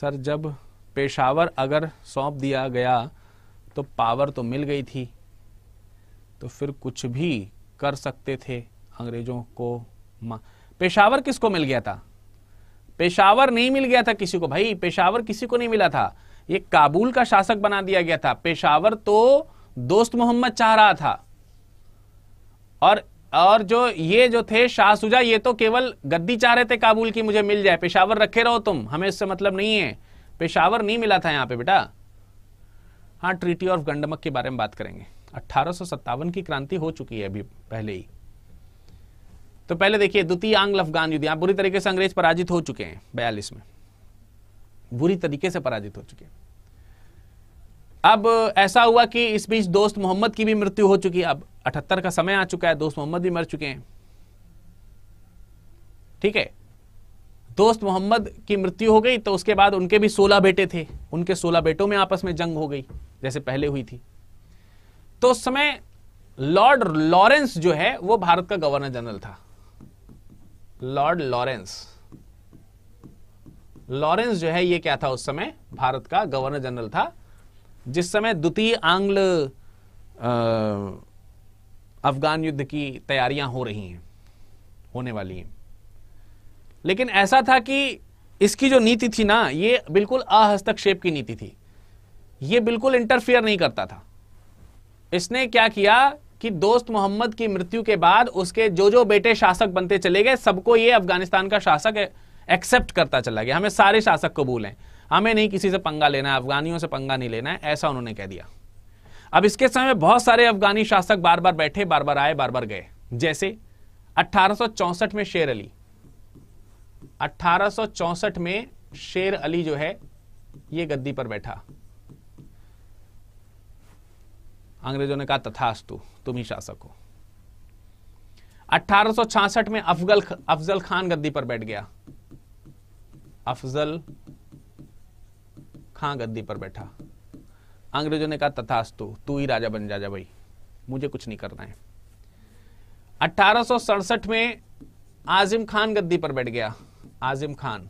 सर जब पेशावर अगर सौंप दिया गया तो पावर तो मिल गई थी तो फिर कुछ भी कर सकते थे अंग्रेजों को पेशावर किसको मिल गया था पेशावर नहीं मिल गया था किसी को भाई पेशावर किसी को नहीं मिला था ये काबुल का शासक बना दिया गया था पेशावर तो दोस्त मोहम्मद चाह रहा था और और जो ये जो थे शाह सुजा ये तो केवल गद्दी चाह रहे थे काबुल की मुझे मिल जाए पेशावर रखे रहो तुम हमें इससे मतलब नहीं है पेशावर नहीं मिला था यहाँ पे बेटा हाँ ट्रीटी ऑफ गंडमक के बारे में बात करेंगे अट्ठारह की क्रांति हो चुकी है अभी पहले ही तो पहले देखिए द्वितीय आंग्ल अफगान युद्ध यहां बुरी तरीके से अंग्रेज पराजित हो चुके हैं बयालीस में बुरी तरीके से पराजित हो चुके हैं अब ऐसा हुआ कि इस बीच दोस्त मोहम्मद की भी मृत्यु हो चुकी अब अठहत्तर का समय आ चुका है दोस्त मोहम्मद भी मर चुके हैं ठीक है दोस्त मोहम्मद की मृत्यु हो गई तो उसके बाद उनके भी सोलह बेटे थे उनके सोलह बेटों में आपस में जंग हो गई जैसे पहले हुई थी तो उस समय लॉर्ड लॉरेंस जो है वो भारत का गवर्नर जनरल था लॉर्ड लॉरेंस लॉरेंस जो है ये क्या था उस समय भारत का गवर्नर जनरल था जिस समय द्वितीय आंग्ल अफगान युद्ध की तैयारियां हो रही हैं होने वाली हैं लेकिन ऐसा था कि इसकी जो नीति थी ना ये बिल्कुल अहस्तक्षेप की नीति थी ये बिल्कुल इंटरफियर नहीं करता था इसने क्या किया कि दोस्त मोहम्मद की मृत्यु के बाद उसके जो जो बेटे शासक बनते चले गए सबको ये अफगानिस्तान का शासक एक्सेप्ट करता चला गया हमें सारे शासक कबूल हैं हमें नहीं किसी से पंगा लेना है अफगानियों से पंगा नहीं लेना है ऐसा उन्होंने कह दिया अब इसके समय बहुत सारे अफगानी शासक बार बार बैठे बार बार आए बार बार गए जैसे अट्ठारह में शेर अली अट्ठारह में शेर अली जो है ये गद्दी पर बैठा अंग्रेजों ने कहा तथास्तु तुम ही शासक हो अठारह में अफजल अफजल खान गद्दी पर बैठ गया अफजल खां गद्दी पर बैठा अंग्रेजों ने कहा तथास्तु तू ही राजा बन जा भाई मुझे कुछ नहीं करना है अठारह में आजिम खान गद्दी पर बैठ गया आजिम खान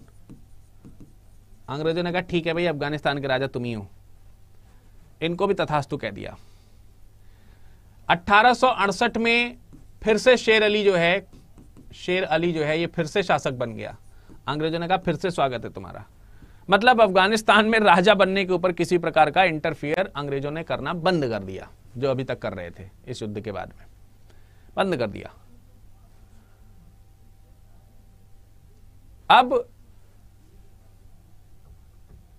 अंग्रेजों ने कहा ठीक है भाई अफगानिस्तान के राजा तुम ही हो इनको भी तथास्तु कह दिया अठारह में फिर से शेर अली जो है शेर अली जो है ये फिर से शासक बन गया अंग्रेजों ने कहा फिर से स्वागत है तुम्हारा मतलब अफगानिस्तान में राजा बनने के ऊपर किसी प्रकार का इंटरफियर अंग्रेजों ने करना बंद कर दिया जो अभी तक कर रहे थे इस युद्ध के बाद में बंद कर दिया अब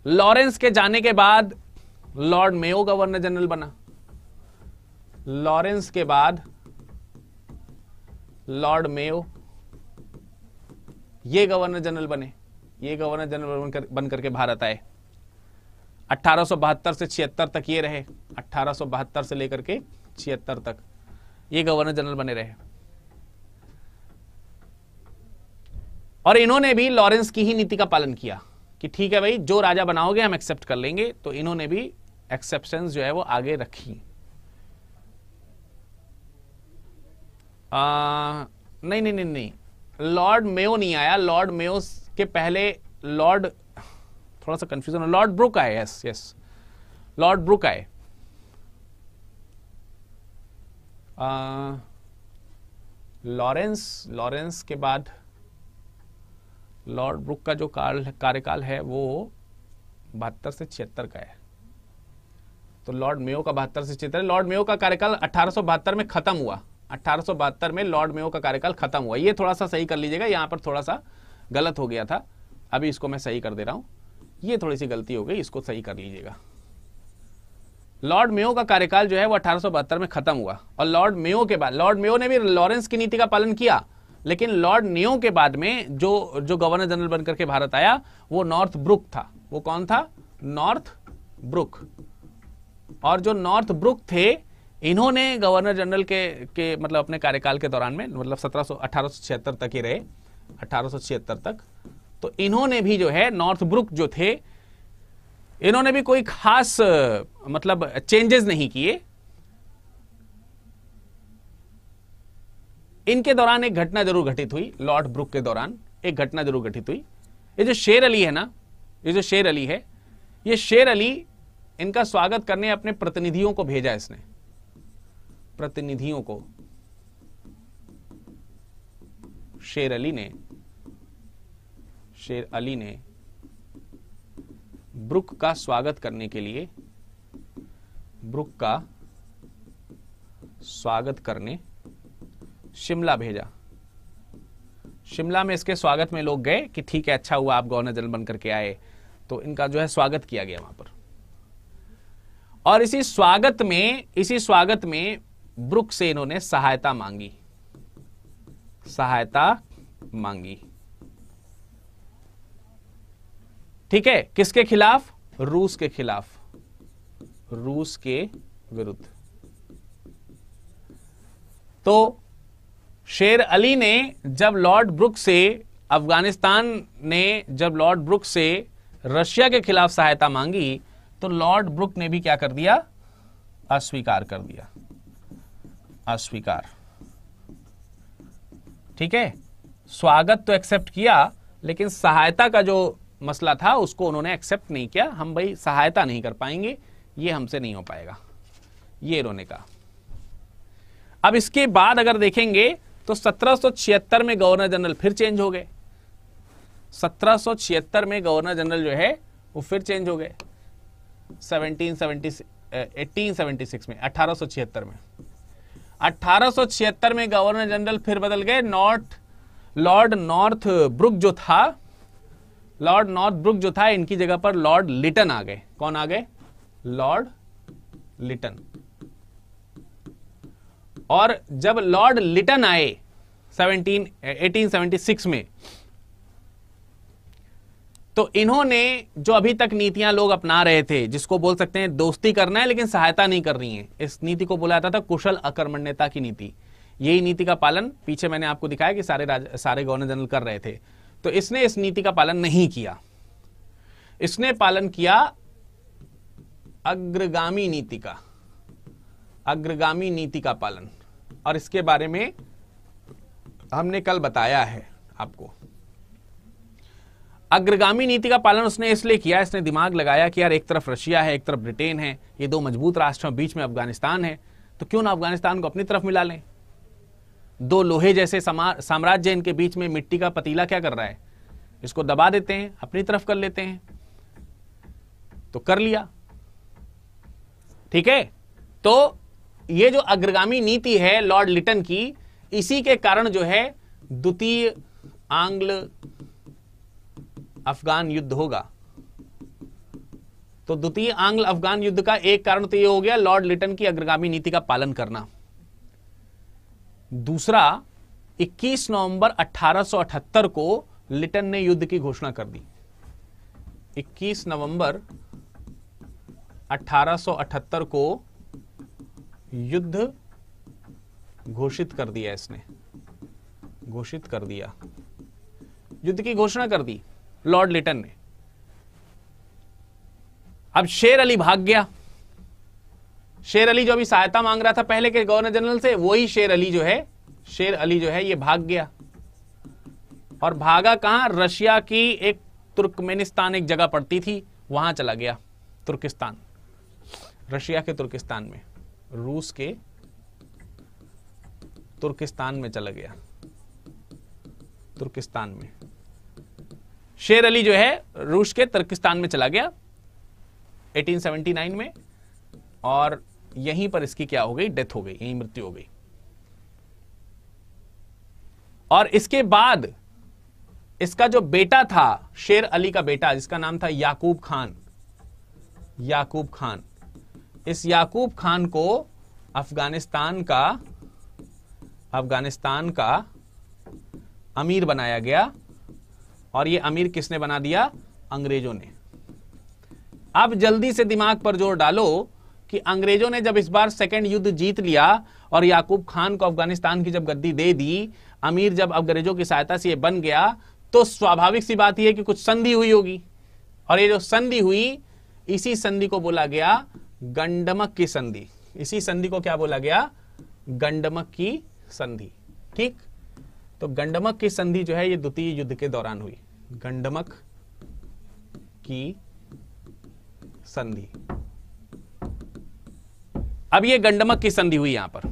लॉरेंस के जाने के बाद लॉर्ड मेयो गवर्नर जनरल बना लॉरेंस के बाद लॉर्ड मेयो ये गवर्नर जनरल बने ये गवर्नर जनरल बन, कर, बन करके भारत आए अट्ठारह से छिहत्तर तक ये रहे अट्ठारह से लेकर के छिहत्तर तक ये गवर्नर जनरल बने रहे और इन्होंने भी लॉरेंस की ही नीति का पालन किया कि ठीक है भाई जो राजा बनाओगे हम एक्सेप्ट कर लेंगे तो इन्होंने भी एक्सेप्शन जो है वो आगे रखी आ, नहीं नहीं नहीं नहीं लॉर्ड मेयो नहीं आया लॉर्ड मेयो कि पहले लॉर्ड थोड़ा सा कंफ्यूजन लॉर्ड ब्रुक आए यस यस लॉर्ड ब्रुक आए लॉरेंस लॉरेंस के बाद लॉर्ड ब्रुक का जो काल कार्यकाल है वो बहत्तर से छिहत्तर का है तो लॉर्ड मेयो का बहत्तर से छिहत्तर लॉर्ड मेयो का कार्यकाल अठारह में खत्म हुआ अठारह में लॉर्ड मेयो का कार्यकाल खत्म हुआ ये थोड़ा सा सही कर लीजिएगा यहां पर थोड़ा सा गलत हो गया था अभी इसको मैं सही कर दे रहा हूं ये थोड़ी सी गलती हो गई इसको सही कर लीजिएगा लॉर्ड मेयो का कार्यकाल जो है वो अठारह में खत्म हुआ और लॉर्ड मेयो के बाद लॉर्ड मेयो ने भी लॉरेंस की नीति का पालन किया लेकिन लॉर्ड नियो के बाद में जो जो गवर्नर जनरल बनकर के भारत आया वो नॉर्थ ब्रुक था वो कौन था नॉर्थ ब्रुक और जो नॉर्थ ब्रुक थे इन्होंने गवर्नर जनरल के के मतलब अपने कार्यकाल के दौरान में मतलब सत्रह सौ तक ही रहे 1876 तक तो इन्होंने भी जो है नॉर्थ ब्रुक जो थे इन्होंने भी कोई खास मतलब चेंजेस नहीं किए इनके दौरान एक घटना जरूर घटित हुई लॉर्ड ब्रुक के दौरान एक घटना जरूर घटित हुई ये जो शेर अली है ना ये जो शेर अली है ये शेर अली इनका स्वागत करने अपने प्रतिनिधियों को भेजा इसने प्रतिनिधियों को शेर अली ने शेर अली ने ब्रुक का स्वागत करने के लिए ब्रुक का स्वागत करने शिमला भेजा शिमला में इसके स्वागत में लोग गए कि ठीक है अच्छा हुआ आप गवर्नर जनरल बनकर के आए तो इनका जो है स्वागत किया गया वहां पर और इसी स्वागत में इसी स्वागत में ब्रुक से इन्होंने सहायता मांगी सहायता मांगी ठीक है किसके खिलाफ रूस के खिलाफ रूस के विरुद्ध तो शेर अली ने जब लॉर्ड ब्रुक से अफगानिस्तान ने जब लॉर्ड ब्रुक से रशिया के खिलाफ सहायता मांगी तो लॉर्ड ब्रुक ने भी क्या कर दिया अस्वीकार कर दिया अस्वीकार ठीक है स्वागत तो एक्सेप्ट किया लेकिन सहायता का जो मसला था उसको उन्होंने एक्सेप्ट नहीं किया हम भाई सहायता नहीं कर पाएंगे ये हमसे नहीं हो पाएगा ये इन्होंने कहा अब इसके बाद अगर देखेंगे तो 1776 में गवर्नर जनरल फिर चेंज हो गए 1776 में गवर्नर जनरल जो है वो फिर चेंज हो गए 1776 में 1876 में 1876 में गवर्नर जनरल फिर बदल गए नॉर्थ लॉर्ड नॉर्थ ब्रुक जो था लॉर्ड नॉर्थ ब्रुक जो था इनकी जगह पर लॉर्ड लिटन आ गए कौन आ गए लॉर्ड लिटन और जब लॉर्ड लिटन आए 17 1876 में तो इन्होंने जो अभी तक नीतियां लोग अपना रहे थे जिसको बोल सकते हैं दोस्ती करना है लेकिन सहायता नहीं कर रही है इस नीति को बोला जाता था, कुशल अकर्मण्यता की नीति यही नीति का पालन पीछे मैंने आपको दिखाया कि सारे सारे गवर्नर जनरल कर रहे थे तो इसने इस नीति का पालन नहीं किया इसने पालन किया अग्रगामी नीति का अग्रगामी नीति का पालन और इसके बारे में हमने कल बताया है आपको अग्रगामी नीति का पालन उसने इसलिए किया इसने दिमाग लगाया कि यार एक तरफ रशिया है एक तरफ ब्रिटेन है ये दो मजबूत राष्ट्र बीच में अफगानिस्तान है तो क्यों ना अफगानिस्तान को अपनी तरफ मिला लें दो लोहे जैसे साम्राज्य इनके बीच में मिट्टी का पतीला क्या कर रहा है इसको दबा देते हैं अपनी तरफ कर लेते हैं तो कर लिया ठीक है तो ये जो अग्रगामी नीति है लॉर्ड लिटन की इसी के कारण जो है द्वितीय आंग्ल अफगान युद्ध होगा तो द्वितीय आंग्ल अफगान युद्ध का एक कारण तो यह हो गया लॉर्ड लिटन की अग्रगामी नीति का पालन करना दूसरा 21 नवंबर 1878 को लिटन ने युद्ध की घोषणा कर दी 21 नवंबर 1878 को युद्ध घोषित कर दिया इसने घोषित कर दिया युद्ध की घोषणा कर दी लॉर्ड लिटन ने अब शेर अली भाग गया शेर अली जो अभी सहायता मांग रहा था पहले के गवर्नर जनरल से वही शेर अली जो है शेर अली जो है ये भाग गया और भागा कहां रशिया की एक तुर्कमेनिस्तान एक जगह पड़ती थी वहां चला गया तुर्किस्तान रशिया के तुर्किस्तान में रूस के तुर्किस्तान में चला गया तुर्किस्तान में शेर अली जो है रूस के तर्किस्तान में चला गया 1879 में और यहीं पर इसकी क्या हो गई डेथ हो गई यहीं मृत्यु हो गई और इसके बाद इसका जो बेटा था शेर अली का बेटा जिसका नाम था याकूब खान याकूब खान इस याकूब खान को अफगानिस्तान का अफगानिस्तान का अमीर बनाया गया और ये अमीर किसने बना दिया अंग्रेजों ने अब जल्दी से दिमाग पर जोर डालो कि अंग्रेजों ने जब इस बार सेकेंड युद्ध जीत लिया और याकूब खान को अफगानिस्तान की जब गद्दी दे दी अमीर जब अंग्रेजों की सहायता से ये बन गया तो स्वाभाविक सी बात यह कि कुछ संधि हुई होगी और ये जो संधि हुई इसी संधि को बोला गया गंडमक की संधि इसी संधि को क्या बोला गया गंडमक की संधि ठीक तो गंडमक की संधि जो है ये द्वितीय युद्ध के दौरान हुई गंडमक की संधि अब ये गंडमक की संधि हुई यहां पर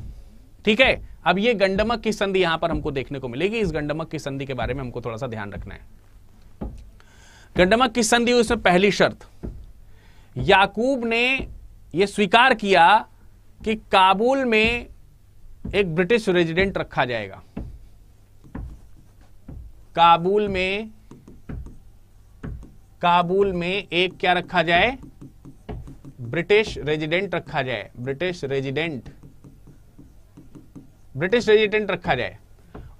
ठीक है अब ये गंडमक की संधि यहां पर हमको देखने को मिलेगी इस गंडमक की संधि के बारे में हमको थोड़ा सा ध्यान रखना है गंडमक की संधि उसमें पहली शर्त याकूब ने यह स्वीकार किया कि काबुल में एक ब्रिटिश रेजिडेंट रखा जाएगा काबुल में काबुल में एक क्या रखा जाए ब्रिटिश रेजिडेंट रखा जाए ब्रिटिश रेजिडेंट ब्रिटिश रेजिडेंट रखा जाए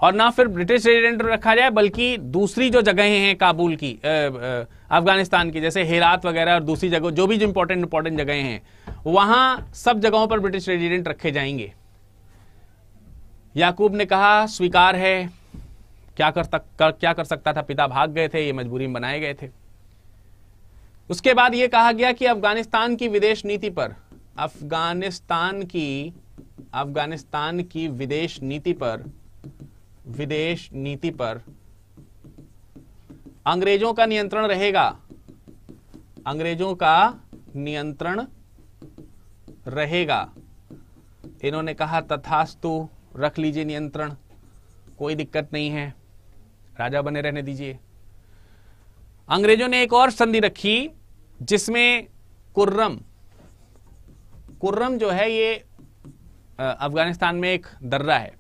और ना फिर ब्रिटिश रेजिडेंट रखा जाए बल्कि दूसरी जो जगहें हैं काबुल की अफगानिस्तान की जैसे हेरात वगैरह और दूसरी जगह जो भी जो इंपॉर्टेंट इंपॉर्टेंट जगहें हैं वहां सब जगहों पर ब्रिटिश रेजिडेंट रखे जाएंगे याकूब ने कहा स्वीकार है क्या कर तक कर, क्या कर सकता था पिता भाग गए थे ये मजबूरी में बनाए गए थे उसके बाद यह कहा गया कि अफगानिस्तान की विदेश नीति पर अफगानिस्तान की अफगानिस्तान की विदेश नीति पर विदेश नीति पर अंग्रेजों का नियंत्रण रहेगा अंग्रेजों का नियंत्रण रहेगा इन्होंने कहा तथास्तु रख लीजिए नियंत्रण कोई दिक्कत नहीं है राजा बने रहने दीजिए अंग्रेजों ने एक और संधि रखी जिसमें कुर्रम कुर्रम जो है ये अफगानिस्तान में एक दर्रा है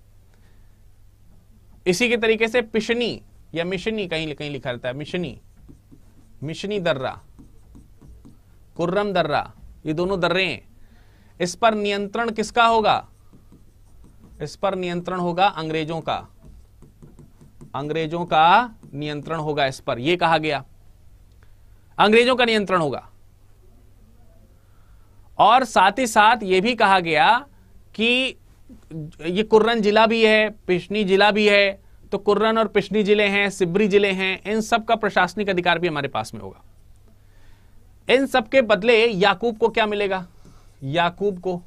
इसी के तरीके से पिशनी या मिशनी कहीं कहीं लिखा रहता है मिशनी मिशनी दर्रा कुर्रम दर्रा ये दोनों दर्रे हैं इस पर नियंत्रण किसका होगा इस पर नियंत्रण होगा अंग्रेजों का अंग्रेजों का नियंत्रण होगा इस पर यह कहा गया अंग्रेजों का नियंत्रण होगा और साथ ही साथ यह भी कहा गया कि ये कुर्रन जिला भी है पिशनी जिला भी है तो कुर्रन और पिशनी जिले हैं सिबरी जिले हैं इन सब का प्रशासनिक अधिकार भी हमारे पास में होगा इन सब के बदले याकूब को क्या मिलेगा याकूब को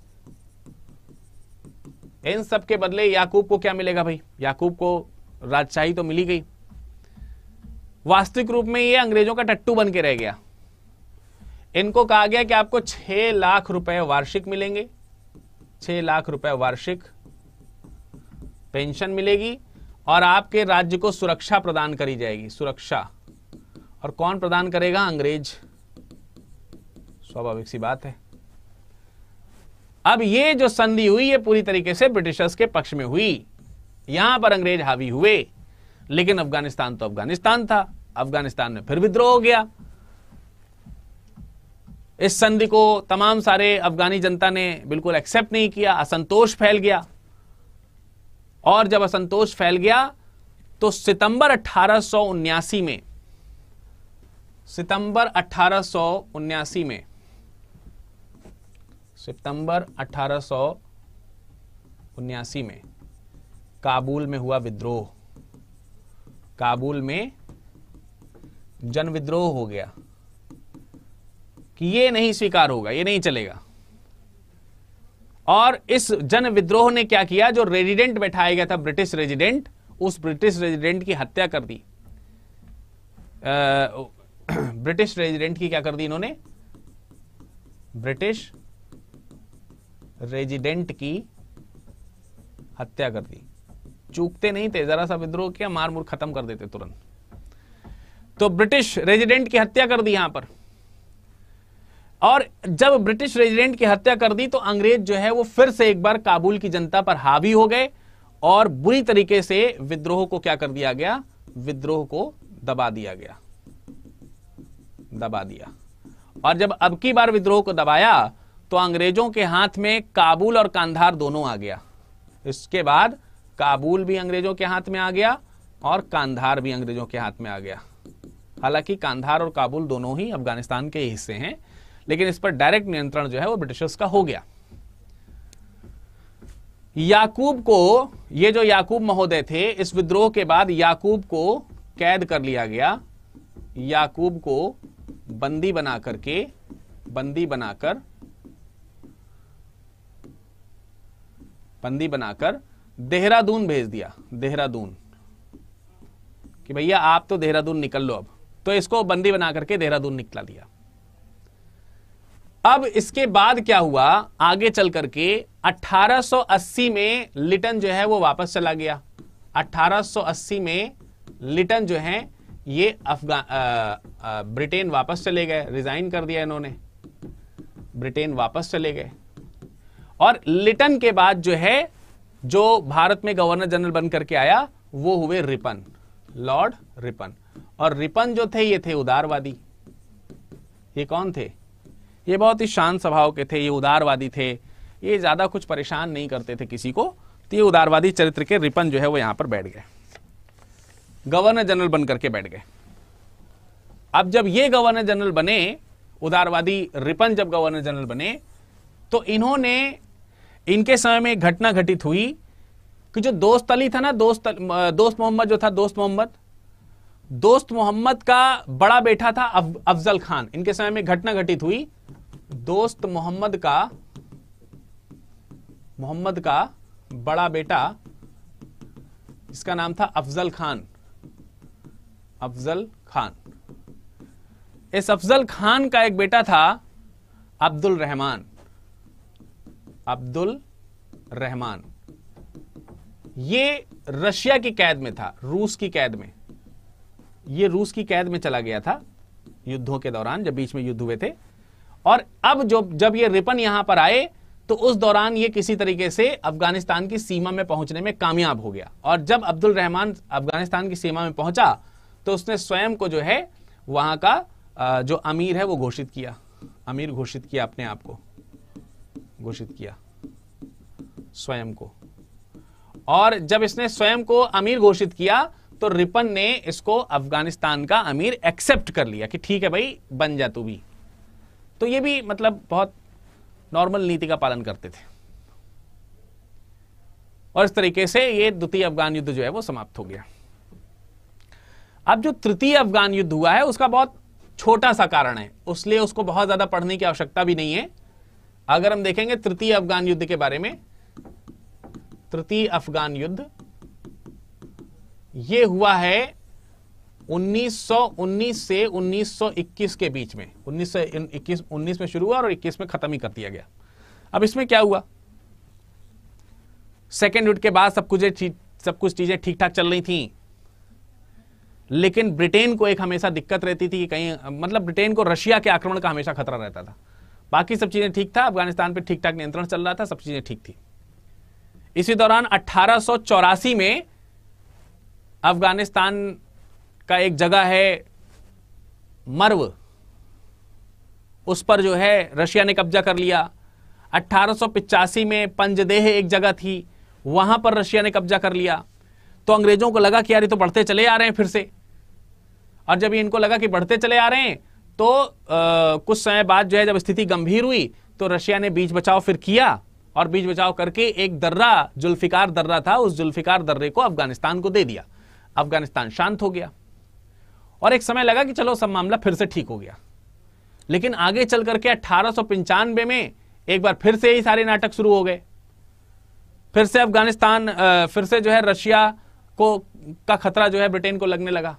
इन सब के बदले याकूब को क्या मिलेगा भाई याकूब को राजशाही तो मिली गई वास्तविक रूप में ये अंग्रेजों का टट्टू बन के रह गया इनको कहा गया कि आपको छह लाख रुपए वार्षिक मिलेंगे छह लाख रुपए वार्षिक पेंशन मिलेगी और आपके राज्य को सुरक्षा प्रदान करी जाएगी सुरक्षा और कौन प्रदान करेगा अंग्रेज स्वाभाविक सी बात है अब ये जो संधि हुई ये पूरी तरीके से ब्रिटिशर्स के पक्ष में हुई यहां पर अंग्रेज हावी हुए लेकिन अफगानिस्तान तो अफगानिस्तान था अफगानिस्तान में फिर विद्रोह हो गया इस संधि को तमाम सारे अफगानी जनता ने बिल्कुल एक्सेप्ट नहीं किया असंतोष फैल गया और जब असंतोष फैल गया तो सितंबर अठारह में सितंबर अठारह में सितंबर अठारह में काबुल में हुआ विद्रोह काबुल में जन विद्रोह हो गया कि ये नहीं स्वीकार होगा ये नहीं चलेगा और इस जन विद्रोह ने क्या किया जो रेजिडेंट बैठाया गया था ब्रिटिश रेजिडेंट उस ब्रिटिश रेजिडेंट की हत्या कर दी ब्रिटिश रेजिडेंट की क्या कर दी इन्होंने ब्रिटिश रेजिडेंट की हत्या कर दी चूकते नहीं थे जरा सा विद्रोह किया मार मूर खत्म कर देते तुरंत तो ब्रिटिश रेजिडेंट की हत्या कर दी यहां पर और जब ब्रिटिश रेजिडेंट की हत्या कर दी तो अंग्रेज जो है वो फिर से एक बार काबुल की जनता पर हावी हो गए और बुरी तरीके से विद्रोह को क्या कर दिया गया विद्रोह को दबा दिया गया दबा दिया और जब अब की बार विद्रोह को दबाया तो अंग्रेजों के हाथ में काबुल और कांधार दोनों आ गया इसके बाद काबुल भी अंग्रेजों के हाथ में आ गया और कांधार भी अंग्रेजों के हाथ में आ गया हालांकि कांधार और काबुल दोनों ही अफगानिस्तान के हिस्से हैं लेकिन इस पर डायरेक्ट नियंत्रण जो है वो ब्रिटिशर्स का हो गया याकूब को ये जो याकूब महोदय थे इस विद्रोह के बाद याकूब को कैद कर लिया गया याकूब को बंदी बना करके बंदी बनाकर बंदी बनाकर देहरादून भेज दिया देहरादून कि भैया आप तो देहरादून निकल लो अब तो इसको बंदी बना करके देहरादून निकला दिया अब इसके बाद क्या हुआ आगे चल करके 1880 में लिटन जो है वो वापस चला गया 1880 में लिटन जो है ये अफगान ब्रिटेन वापस चले गए रिजाइन कर दिया इन्होंने ब्रिटेन वापस चले गए और लिटन के बाद जो है जो भारत में गवर्नर जनरल बन करके आया वो हुए रिपन लॉर्ड रिपन और रिपन जो थे ये थे उदारवादी ये कौन थे ये बहुत ही शांत स्वभाव के थे ये उदारवादी थे ये ज़्यादा कुछ परेशान नहीं करते थे किसी को तो ये उदारवादी चरित्र के रिपन जो है वो यहां पर बैठ गए गवर्नर जनरल बन करके बैठ गए अब जब ये गवर्नर जनरल बने उदारवादी रिपन जब गवर्नर जनरल बने तो इन्होंने इनके समय में एक घटना घटित हुई कि जो दोस्त अली था ना दोस्त दोस्त मोहम्मद जो था दोस्त मोहम्मद दोस्त मोहम्मद का बड़ा बेटा था अफजल खान इनके समय में घटना घटित हुई दोस्त मोहम्मद का मोहम्मद का बड़ा बेटा इसका नाम था अफजल खान अफजल खान इस अफजल खान का एक बेटा था अब्दुल रहमान अब्दुल रहमान ये रशिया की कैद में था रूस की कैद में ये रूस की कैद में चला गया था युद्धों के दौरान जब बीच में युद्ध हुए थे और अब जो जब ये रिपन यहां पर आए तो उस दौरान ये किसी तरीके से अफगानिस्तान की सीमा में पहुंचने में कामयाब हो गया और जब अब्दुल रहमान अफगानिस्तान की सीमा में पहुंचा तो उसने स्वयं को जो है वहां का जो अमीर है वो घोषित किया अमीर घोषित किया अपने आप को घोषित किया स्वयं को और जब इसने स्वयं को अमीर घोषित किया तो रिपन ने इसको अफगानिस्तान का अमीर एक्सेप्ट कर लिया कि ठीक है भाई बन जा तू भी तो ये भी मतलब बहुत नॉर्मल नीति का पालन करते थे और इस तरीके से ये द्वितीय अफगान युद्ध जो है वो समाप्त हो गया अब जो तृतीय अफगान युद्ध हुआ है उसका बहुत छोटा सा कारण है उसलिए उसको बहुत ज्यादा पढ़ने की आवश्यकता भी नहीं है अगर हम देखेंगे तृतीय अफगान युद्ध के बारे में तृतीय अफगान युद्ध ये हुआ है 1919 से 1921 के बीच में 19 से 21 में शुरू हुआ और 21 में खत्म ही कर दिया गया अब इसमें क्या हुआ सेकेंड युद्ध के बाद सब कुछ सब कुछ चीजें ठीक ठाक चल रही थी लेकिन ब्रिटेन को एक हमेशा दिक्कत रहती थी कि कहीं मतलब ब्रिटेन को रशिया के आक्रमण का हमेशा खतरा रहता था बाकी सब चीजें ठीक था अफगानिस्तान पर ठीक ठाक नियंत्रण चल रहा था सब चीजें ठीक थी इसी दौरान अट्ठारह में अफगानिस्तान का एक जगह है मर्व उस पर जो है रशिया ने कब्जा कर लिया अट्ठारह में पंजदेह एक जगह थी वहां पर रशिया ने कब्जा कर लिया तो अंग्रेजों को लगा कि यार ये तो बढ़ते चले आ रहे हैं फिर से और जब इनको लगा कि बढ़ते चले आ रहे हैं तो आ, कुछ समय बाद जो है जब स्थिति गंभीर हुई तो रशिया ने बीच बचाव फिर किया और बीच बचाव करके एक दर्रा जुल्फिकार दर्रा था उस जुल्फिकार दर्रे को अफगानिस्तान को दे दिया अफगानिस्तान शांत हो गया और एक समय लगा कि चलो सब मामला फिर से ठीक हो गया लेकिन आगे चल करके अट्ठारह में एक बार फिर से ही सारे नाटक शुरू हो गए फिर से अफगानिस्तान फिर से जो है रशिया को का खतरा जो है ब्रिटेन को लगने लगा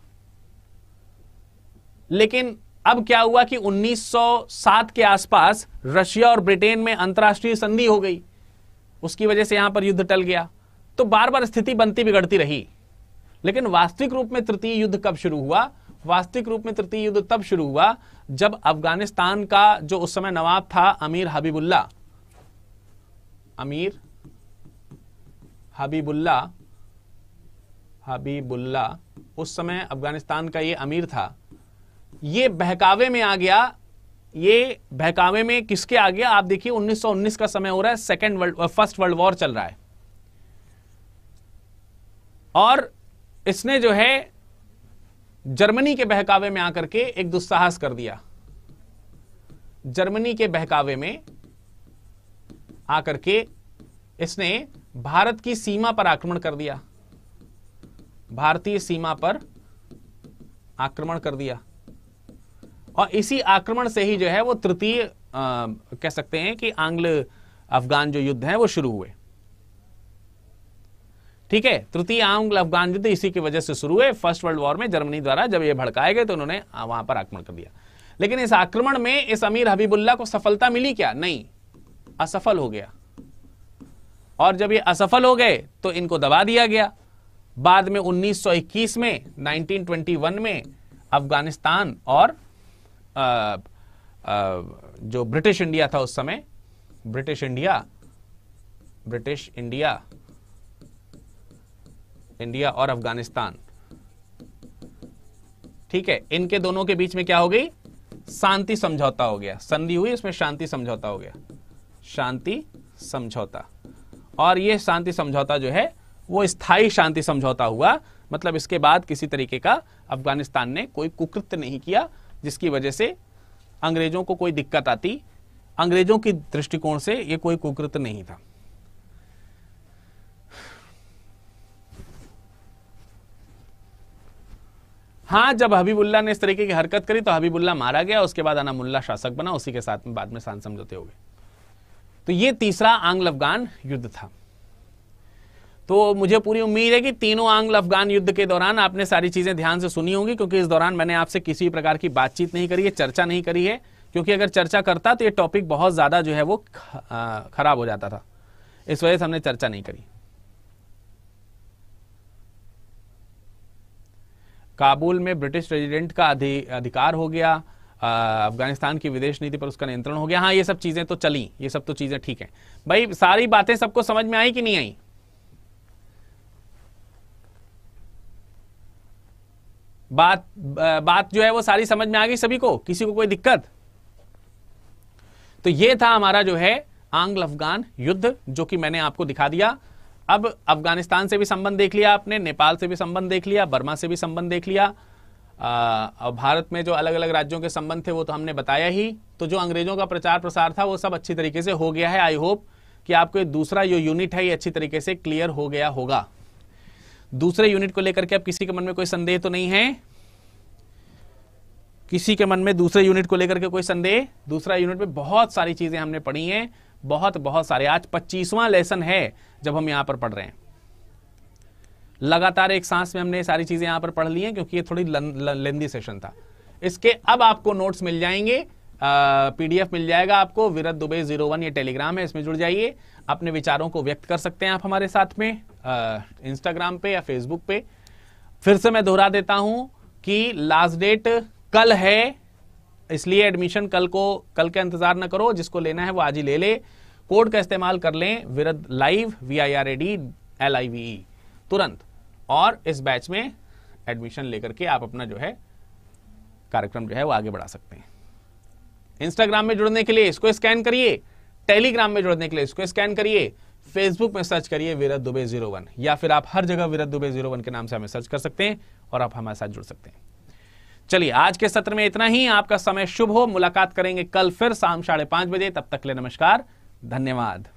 लेकिन अब क्या हुआ कि 1907 के आसपास रशिया और ब्रिटेन में अंतर्राष्ट्रीय संधि हो गई उसकी वजह से यहां पर युद्ध टल गया तो बार बार स्थिति बनती बिगड़ती रही लेकिन वास्तविक रूप में तृतीय युद्ध कब शुरू हुआ वास्तविक रूप में तृतीय युद्ध तब शुरू हुआ जब अफगानिस्तान का जो उस समय नवाब था अमीर हबीबुल्ला अमीर हबीबुल्ला हबीबुल्ला उस समय अफगानिस्तान का ये अमीर था ये बहकावे में आ गया ये बहकावे में किसके आ गया आप देखिए 1919 का समय हो रहा है second world first world war चल रहा है और इसने जो है जर्मनी के बहकावे में आकर के एक दुस्साहस कर दिया जर्मनी के बहकावे में आकर के इसने भारत की सीमा पर आक्रमण कर दिया भारतीय सीमा पर आक्रमण कर दिया और इसी आक्रमण से ही जो है वो तृतीय कह सकते हैं कि आंग्ल अफगान जो युद्ध है वो शुरू हुए ठीक है तृतीय आंग्ल अफगान युद्ध इसी की वजह से शुरू हुए फर्स्ट वर्ल्ड वॉर में जर्मनी द्वारा जब ये भड़काए गए तो उन्होंने वहां पर आक्रमण कर दिया लेकिन इस आक्रमण में इस अमीर हबीबुल्ला को सफलता मिली क्या नहीं असफल हो गया और जब ये असफल हो गए तो इनको दबा दिया गया बाद में 1921 में 1921 में अफगानिस्तान और आ, आ, जो ब्रिटिश इंडिया था उस समय British India British India India और अफगानिस्तान ठीक है इनके दोनों के बीच में क्या हो गई शांति समझौता हो गया संधि हुई इसमें शांति समझौता हो गया शांति समझौता और यह शांति समझौता जो है वो स्थायी शांति समझौता हुआ मतलब इसके बाद किसी तरीके का अफगानिस्तान ने कोई कुकृत्य नहीं किया जिसकी वजह से अंग्रेजों को कोई दिक्कत आती अंग्रेजों की दृष्टिकोण से यह कोई कुकृत्य नहीं था हाँ जब हबीबुल्ला ने इस तरीके की हरकत करी तो हबीबुल्ला मारा गया उसके बाद अनामुल्ला शासक बना उसी के साथ में बाद में शांत समझौते हो गए तो ये तीसरा आंग्ल अफगान युद्ध था तो मुझे पूरी उम्मीद है कि तीनों आंग्ल अफगान युद्ध के दौरान आपने सारी चीज़ें ध्यान से सुनी होंगी क्योंकि इस दौरान मैंने आपसे किसी प्रकार की बातचीत नहीं करी है चर्चा नहीं करी है क्योंकि अगर चर्चा करता तो ये टॉपिक बहुत ज़्यादा जो है वो खराब हो जाता था इस वजह से हमने चर्चा नहीं करी काबुल में ब्रिटिश रेजिडेंट का अधि, अधिकार हो गया अफगानिस्तान की विदेश नीति पर उसका नियंत्रण हो गया हाँ ये सब चीज़ें तो चली ये सब तो चीज़ें ठीक है भाई सारी बातें सबको समझ में आई कि नहीं आई बात बात जो है वो सारी समझ में आ गई सभी को किसी को कोई दिक्कत तो ये था हमारा जो है आंग्ल अफगान युद्ध जो कि मैंने आपको दिखा दिया अब अफगानिस्तान से भी संबंध देख लिया आपने नेपाल से भी संबंध देख लिया बर्मा से भी संबंध देख लिया और भारत में जो अलग अलग राज्यों के संबंध थे वो तो हमने बताया ही तो जो अंग्रेजों का प्रचार प्रसार था वो सब अच्छी तरीके से हो गया है आई होप कि आपको दूसरा जो यूनिट है ये अच्छी तरीके से क्लियर हो गया होगा दूसरे यूनिट को लेकर के अब किसी के मन में कोई संदेह तो नहीं है किसी के मन में दूसरे यूनिट को लेकर के कोई संदेह दूसरा यूनिट में बहुत सारी चीजें हमने पढ़ी हैं बहुत बहुत सारे आज पच्चीसवां लेसन है जब हम यहां पर पढ़ रहे हैं लगातार एक सांस में हमने सारी चीजें यहां पर पढ़ ली हैं क्योंकि ये थोड़ी लेंदी सेशन था इसके अब आपको नोट्स मिल जाएंगे पीडीएफ मिल जाएगा आपको विरत दुबे जीरो वन ये टेलीग्राम है इसमें जुड़ जाइए अपने विचारों को व्यक्त कर सकते हैं आप हमारे साथ में इंस्टाग्राम पे या फेसबुक पे फिर से मैं दोहरा देता हूं कि लास्ट डेट कल है इसलिए एडमिशन कल को कल का इंतजार ना करो जिसको लेना है वो आज ही ले ले कोड का इस्तेमाल कर लें Virad live V I R A D L I V E तुरंत और इस बैच में एडमिशन लेकर के आप अपना जो है कार्यक्रम जो है वो आगे बढ़ा सकते हैं इंस्टाग्राम में जुड़ने के लिए इसको स्कैन करिए टेलीग्राम में जुड़ने के लिए इसको स्कैन करिए फेसबुक में सर्च करिए विरत दुबे जीरो वन या फिर आप हर जगह विरत दुबे जीरो वन के नाम से हमें सर्च कर सकते हैं और आप हमारे साथ जुड़ सकते हैं चलिए आज के सत्र में इतना ही आपका समय शुभ हो मुलाकात करेंगे कल फिर शाम साढ़े पांच बजे तब तक ले नमस्कार धन्यवाद